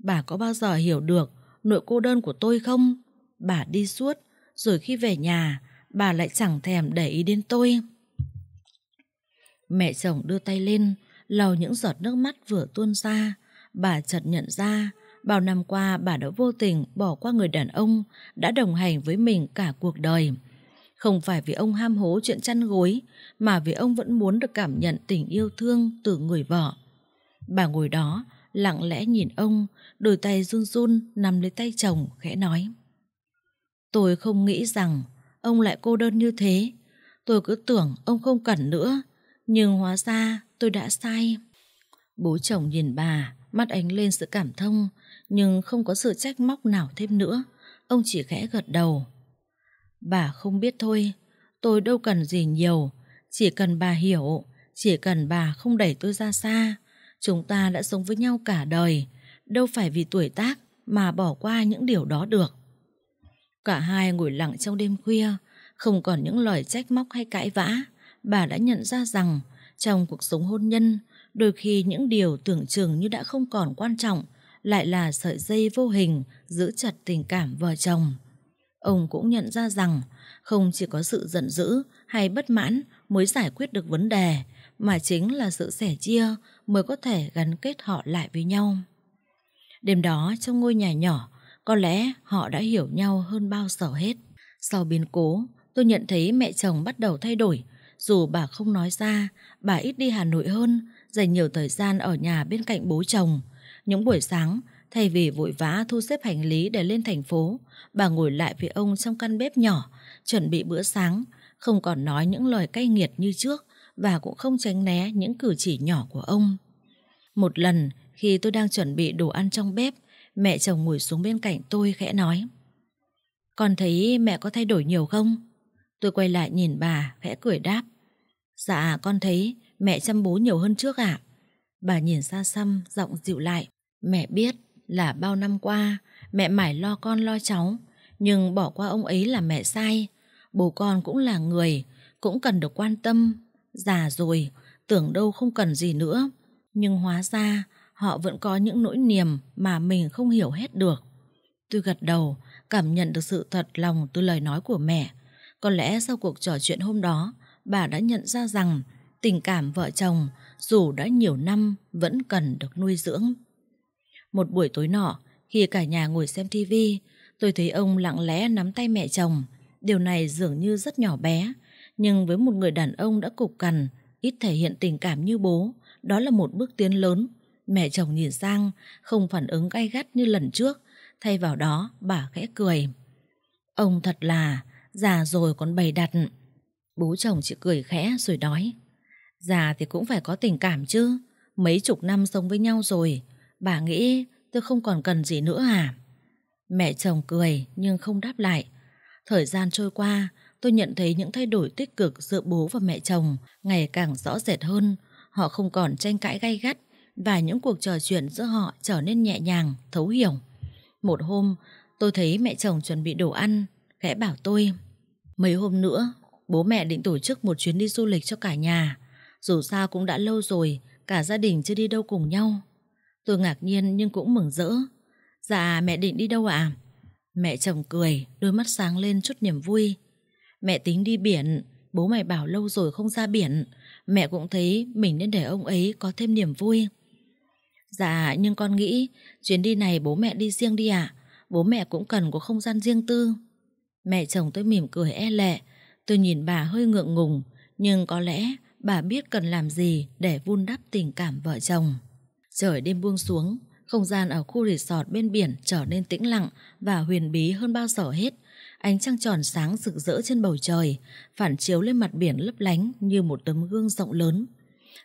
Bà có bao giờ hiểu được nội cô đơn của tôi không? Bà đi suốt, rồi khi về nhà, bà lại chẳng thèm để ý đến tôi. Mẹ chồng đưa tay lên, lau những giọt nước mắt vừa tuôn ra. Bà chợt nhận ra, bao năm qua bà đã vô tình bỏ qua người đàn ông đã đồng hành với mình cả cuộc đời. Không phải vì ông ham hố chuyện chăn gối, mà vì ông vẫn muốn được cảm nhận tình yêu thương từ người vợ. Bà ngồi đó, lặng lẽ nhìn ông, đôi tay run run nắm lấy tay chồng, khẽ nói. Tôi không nghĩ rằng ông lại cô đơn như thế. Tôi cứ tưởng ông không cần nữa, nhưng hóa ra tôi đã sai. Bố chồng nhìn bà, mắt ánh lên sự cảm thông, nhưng không có sự trách móc nào thêm nữa. Ông chỉ khẽ gật đầu. Bà không biết thôi, tôi đâu cần gì nhiều. Chỉ cần bà hiểu, chỉ cần bà không đẩy tôi ra xa. Chúng ta đã sống với nhau cả đời, đâu phải vì tuổi tác mà bỏ qua những điều đó được. Cả hai ngồi lặng trong đêm khuya, không còn những lời trách móc hay cãi vã bà đã nhận ra rằng trong cuộc sống hôn nhân, đôi khi những điều tưởng chừng như đã không còn quan trọng lại là sợi dây vô hình giữ chặt tình cảm vợ chồng. Ông cũng nhận ra rằng không chỉ có sự giận dữ hay bất mãn mới giải quyết được vấn đề, mà chính là sự sẻ chia mới có thể gắn kết họ lại với nhau. Đêm đó trong ngôi nhà nhỏ, có lẽ họ đã hiểu nhau hơn bao giờ hết. Sau biến cố, tôi nhận thấy mẹ chồng bắt đầu thay đổi, dù bà không nói ra, bà ít đi Hà Nội hơn, dành nhiều thời gian ở nhà bên cạnh bố chồng. Những buổi sáng, thay vì vội vã thu xếp hành lý để lên thành phố, bà ngồi lại với ông trong căn bếp nhỏ, chuẩn bị bữa sáng, không còn nói những lời cay nghiệt như trước và cũng không tránh né những cử chỉ nhỏ của ông. Một lần, khi tôi đang chuẩn bị đồ ăn trong bếp, mẹ chồng ngồi xuống bên cạnh tôi khẽ nói. Con thấy mẹ có thay đổi nhiều không? Tôi quay lại nhìn bà, khẽ cười đáp. Dạ, con thấy mẹ chăm bố nhiều hơn trước ạ. À? Bà nhìn xa xăm, giọng dịu lại. Mẹ biết là bao năm qua, mẹ mải lo con lo cháu. Nhưng bỏ qua ông ấy là mẹ sai. Bố con cũng là người, cũng cần được quan tâm. Già rồi, tưởng đâu không cần gì nữa. Nhưng hóa ra, họ vẫn có những nỗi niềm mà mình không hiểu hết được. Tôi gật đầu, cảm nhận được sự thật lòng từ lời nói của mẹ. Có lẽ sau cuộc trò chuyện hôm đó, bà đã nhận ra rằng tình cảm vợ chồng dù đã nhiều năm vẫn cần được nuôi dưỡng. Một buổi tối nọ, khi cả nhà ngồi xem tivi, tôi thấy ông lặng lẽ nắm tay mẹ chồng. Điều này dường như rất nhỏ bé, nhưng với một người đàn ông đã cục cằn, ít thể hiện tình cảm như bố, đó là một bước tiến lớn. Mẹ chồng nhìn sang, không phản ứng gay gắt như lần trước, thay vào đó bà khẽ cười. Ông thật là, Già rồi còn bày đặt Bố chồng chỉ cười khẽ rồi nói Già thì cũng phải có tình cảm chứ Mấy chục năm sống với nhau rồi Bà nghĩ tôi không còn cần gì nữa à Mẹ chồng cười nhưng không đáp lại Thời gian trôi qua Tôi nhận thấy những thay đổi tích cực giữa bố và mẹ chồng Ngày càng rõ rệt hơn Họ không còn tranh cãi gay gắt Và những cuộc trò chuyện giữa họ trở nên nhẹ nhàng, thấu hiểu Một hôm Tôi thấy mẹ chồng chuẩn bị đồ ăn Khẽ bảo tôi Mấy hôm nữa, bố mẹ định tổ chức một chuyến đi du lịch cho cả nhà. Dù sao cũng đã lâu rồi, cả gia đình chưa đi đâu cùng nhau. Tôi ngạc nhiên nhưng cũng mừng rỡ. Dạ, mẹ định đi đâu ạ? À? Mẹ chồng cười, đôi mắt sáng lên chút niềm vui. Mẹ tính đi biển, bố mày bảo lâu rồi không ra biển. Mẹ cũng thấy mình nên để ông ấy có thêm niềm vui. Dạ, nhưng con nghĩ chuyến đi này bố mẹ đi riêng đi ạ. À? Bố mẹ cũng cần có không gian riêng tư. Mẹ chồng tôi mỉm cười e lệ, tôi nhìn bà hơi ngượng ngùng, nhưng có lẽ bà biết cần làm gì để vun đắp tình cảm vợ chồng. Trời đêm buông xuống, không gian ở khu resort bên biển trở nên tĩnh lặng và huyền bí hơn bao giờ hết. Ánh trăng tròn sáng rực rỡ trên bầu trời, phản chiếu lên mặt biển lấp lánh như một tấm gương rộng lớn.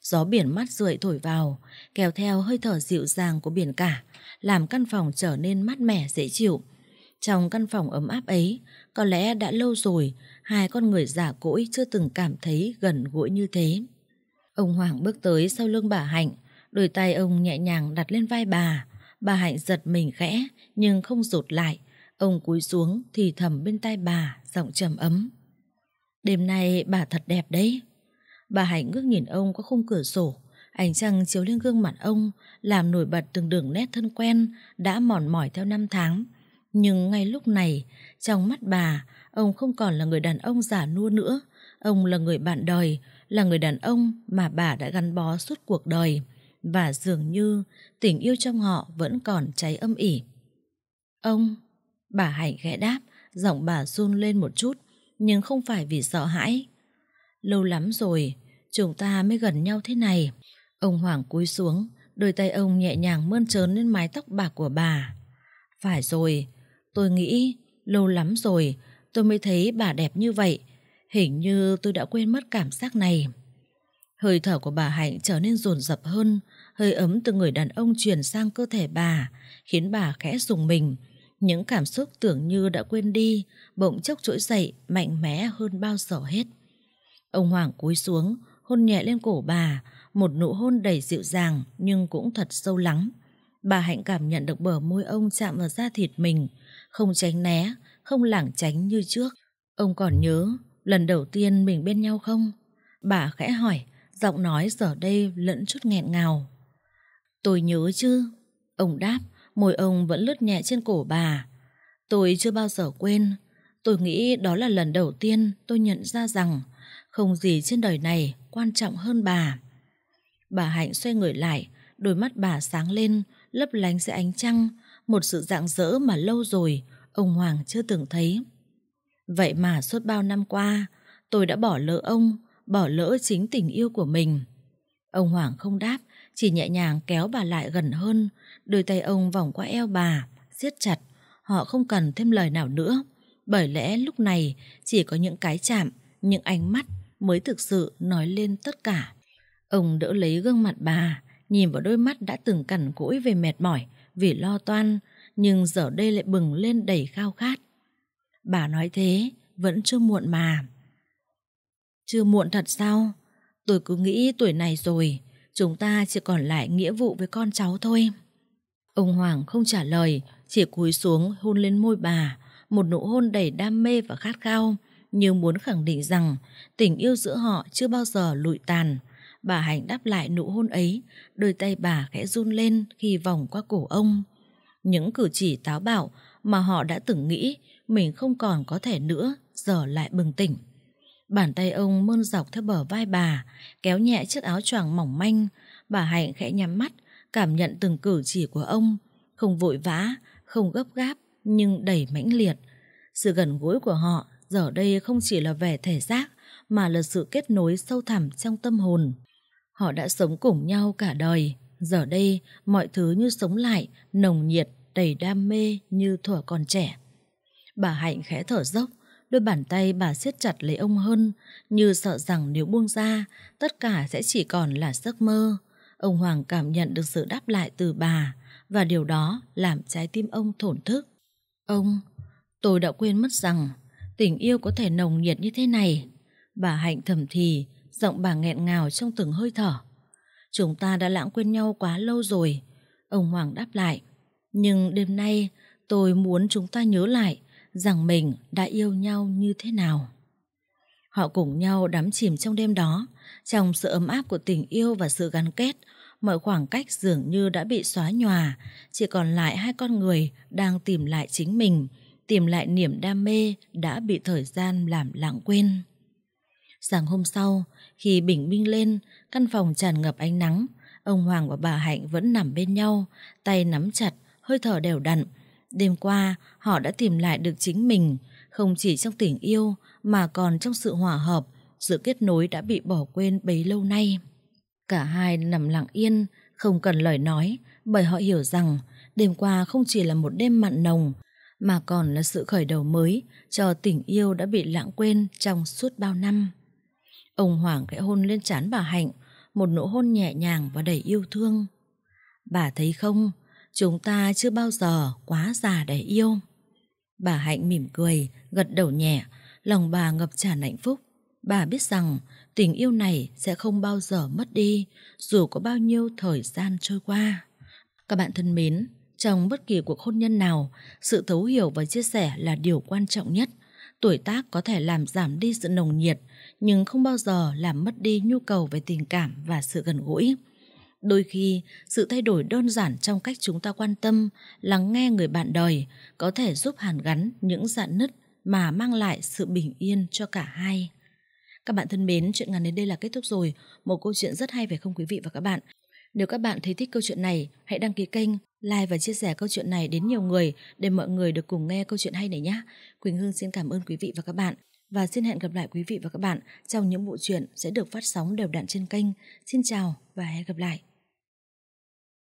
Gió biển mát rượi thổi vào, kéo theo hơi thở dịu dàng của biển cả, làm căn phòng trở nên mát mẻ dễ chịu. Trong căn phòng ấm áp ấy, có lẽ đã lâu rồi hai con người giả cỗi chưa từng cảm thấy gần gũi như thế. Ông Hoàng bước tới sau lưng bà Hạnh, đôi tay ông nhẹ nhàng đặt lên vai bà. Bà Hạnh giật mình khẽ nhưng không rụt lại. Ông cúi xuống thì thầm bên tai bà, giọng trầm ấm. Đêm nay bà thật đẹp đấy. Bà Hạnh ngước nhìn ông qua khung cửa sổ, ánh trăng chiếu lên gương mặt ông, làm nổi bật từng đường nét thân quen đã mòn mỏi theo năm tháng. Nhưng ngay lúc này, trong mắt bà, ông không còn là người đàn ông giả nua nữa. Ông là người bạn đời, là người đàn ông mà bà đã gắn bó suốt cuộc đời. Và dường như tình yêu trong họ vẫn còn cháy âm ỉ. Ông, bà Hạnh khẽ đáp, giọng bà run lên một chút, nhưng không phải vì sợ hãi. Lâu lắm rồi, chúng ta mới gần nhau thế này. Ông Hoàng cúi xuống, đôi tay ông nhẹ nhàng mơn trớn lên mái tóc bạc của bà. Phải rồi, Tôi nghĩ lâu lắm rồi tôi mới thấy bà đẹp như vậy. Hình như tôi đã quên mất cảm giác này. Hơi thở của bà Hạnh trở nên rồn rập hơn, hơi ấm từ người đàn ông truyền sang cơ thể bà, khiến bà khẽ dùng mình. Những cảm xúc tưởng như đã quên đi, bỗng chốc trỗi dậy mạnh mẽ hơn bao giờ hết. Ông Hoàng cúi xuống, hôn nhẹ lên cổ bà, một nụ hôn đầy dịu dàng nhưng cũng thật sâu lắng. Bà Hạnh cảm nhận được bờ môi ông chạm vào da thịt mình, không tránh né, không lảng tránh như trước. Ông còn nhớ lần đầu tiên mình bên nhau không? Bà khẽ hỏi, giọng nói giờ đây lẫn chút nghẹn ngào. Tôi nhớ chứ? Ông đáp, môi ông vẫn lướt nhẹ trên cổ bà. Tôi chưa bao giờ quên. Tôi nghĩ đó là lần đầu tiên tôi nhận ra rằng không gì trên đời này quan trọng hơn bà. Bà Hạnh xoay người lại, đôi mắt bà sáng lên, lấp lánh dưới ánh trăng, một sự rạng rỡ mà lâu rồi ông Hoàng chưa từng thấy. Vậy mà suốt bao năm qua, tôi đã bỏ lỡ ông, bỏ lỡ chính tình yêu của mình. Ông Hoàng không đáp, chỉ nhẹ nhàng kéo bà lại gần hơn, đôi tay ông vòng qua eo bà, siết chặt. Họ không cần thêm lời nào nữa, bởi lẽ lúc này chỉ có những cái chạm, những ánh mắt mới thực sự nói lên tất cả. Ông đỡ lấy gương mặt bà, nhìn vào đôi mắt đã từng cằn cỗi về mệt mỏi, vì lo toan, nhưng giờ đây lại bừng lên đầy khao khát. Bà nói thế, vẫn chưa muộn mà. Chưa muộn thật sao? Tôi cứ nghĩ tuổi này rồi, chúng ta chỉ còn lại nghĩa vụ với con cháu thôi. Ông Hoàng không trả lời, chỉ cúi xuống hôn lên môi bà, một nụ hôn đầy đam mê và khát khao, như muốn khẳng định rằng tình yêu giữa họ chưa bao giờ lụi tàn, bà Hạnh đáp lại nụ hôn ấy, đôi tay bà khẽ run lên khi vòng qua cổ ông. Những cử chỉ táo bạo mà họ đã từng nghĩ mình không còn có thể nữa, giờ lại bừng tỉnh. Bàn tay ông mơn dọc theo bờ vai bà, kéo nhẹ chiếc áo choàng mỏng manh, bà Hạnh khẽ nhắm mắt, cảm nhận từng cử chỉ của ông, không vội vã, không gấp gáp nhưng đầy mãnh liệt. Sự gần gũi của họ giờ đây không chỉ là vẻ thể xác mà là sự kết nối sâu thẳm trong tâm hồn. Họ đã sống cùng nhau cả đời. Giờ đây, mọi thứ như sống lại, nồng nhiệt, đầy đam mê như thuở còn trẻ. Bà Hạnh khẽ thở dốc, đôi bàn tay bà siết chặt lấy ông hơn, như sợ rằng nếu buông ra, tất cả sẽ chỉ còn là giấc mơ. Ông Hoàng cảm nhận được sự đáp lại từ bà, và điều đó làm trái tim ông thổn thức. Ông, tôi đã quên mất rằng tình yêu có thể nồng nhiệt như thế này. Bà Hạnh thầm thì, giọng bà nghẹn ngào trong từng hơi thở. Chúng ta đã lãng quên nhau quá lâu rồi, ông Hoàng đáp lại. Nhưng đêm nay tôi muốn chúng ta nhớ lại rằng mình đã yêu nhau như thế nào. Họ cùng nhau đắm chìm trong đêm đó, trong sự ấm áp của tình yêu và sự gắn kết, mọi khoảng cách dường như đã bị xóa nhòa, chỉ còn lại hai con người đang tìm lại chính mình, tìm lại niềm đam mê đã bị thời gian làm lãng quên. Sáng hôm sau, khi bình minh lên, căn phòng tràn ngập ánh nắng, ông Hoàng và bà Hạnh vẫn nằm bên nhau, tay nắm chặt, hơi thở đều đặn. Đêm qua, họ đã tìm lại được chính mình, không chỉ trong tình yêu mà còn trong sự hòa hợp, sự kết nối đã bị bỏ quên bấy lâu nay. Cả hai nằm lặng yên, không cần lời nói, bởi họ hiểu rằng đêm qua không chỉ là một đêm mặn nồng, mà còn là sự khởi đầu mới cho tình yêu đã bị lãng quên trong suốt bao năm. Ông Hoàng khẽ hôn lên trán bà Hạnh, một nụ hôn nhẹ nhàng và đầy yêu thương. Bà thấy không, chúng ta chưa bao giờ quá già để yêu. Bà Hạnh mỉm cười, gật đầu nhẹ, lòng bà ngập tràn hạnh phúc. Bà biết rằng tình yêu này sẽ không bao giờ mất đi dù có bao nhiêu thời gian trôi qua. Các bạn thân mến, trong bất kỳ cuộc hôn nhân nào, sự thấu hiểu và chia sẻ là điều quan trọng nhất. Tuổi tác có thể làm giảm đi sự nồng nhiệt nhưng không bao giờ làm mất đi nhu cầu về tình cảm và sự gần gũi. Đôi khi, sự thay đổi đơn giản trong cách chúng ta quan tâm, lắng nghe người bạn đời có thể giúp hàn gắn những dạn nứt mà mang lại sự bình yên cho cả hai. Các bạn thân mến, chuyện ngắn đến đây là kết thúc rồi. Một câu chuyện rất hay phải không quý vị và các bạn? Nếu các bạn thấy thích câu chuyện này, hãy đăng ký kênh, like và chia sẻ câu chuyện này đến nhiều người để mọi người được cùng nghe câu chuyện hay này nhé. Quỳnh Hương xin cảm ơn quý vị và các bạn và xin hẹn gặp lại quý vị và các bạn trong những bộ truyện sẽ được phát sóng đều đặn trên kênh. Xin chào và hẹn gặp lại.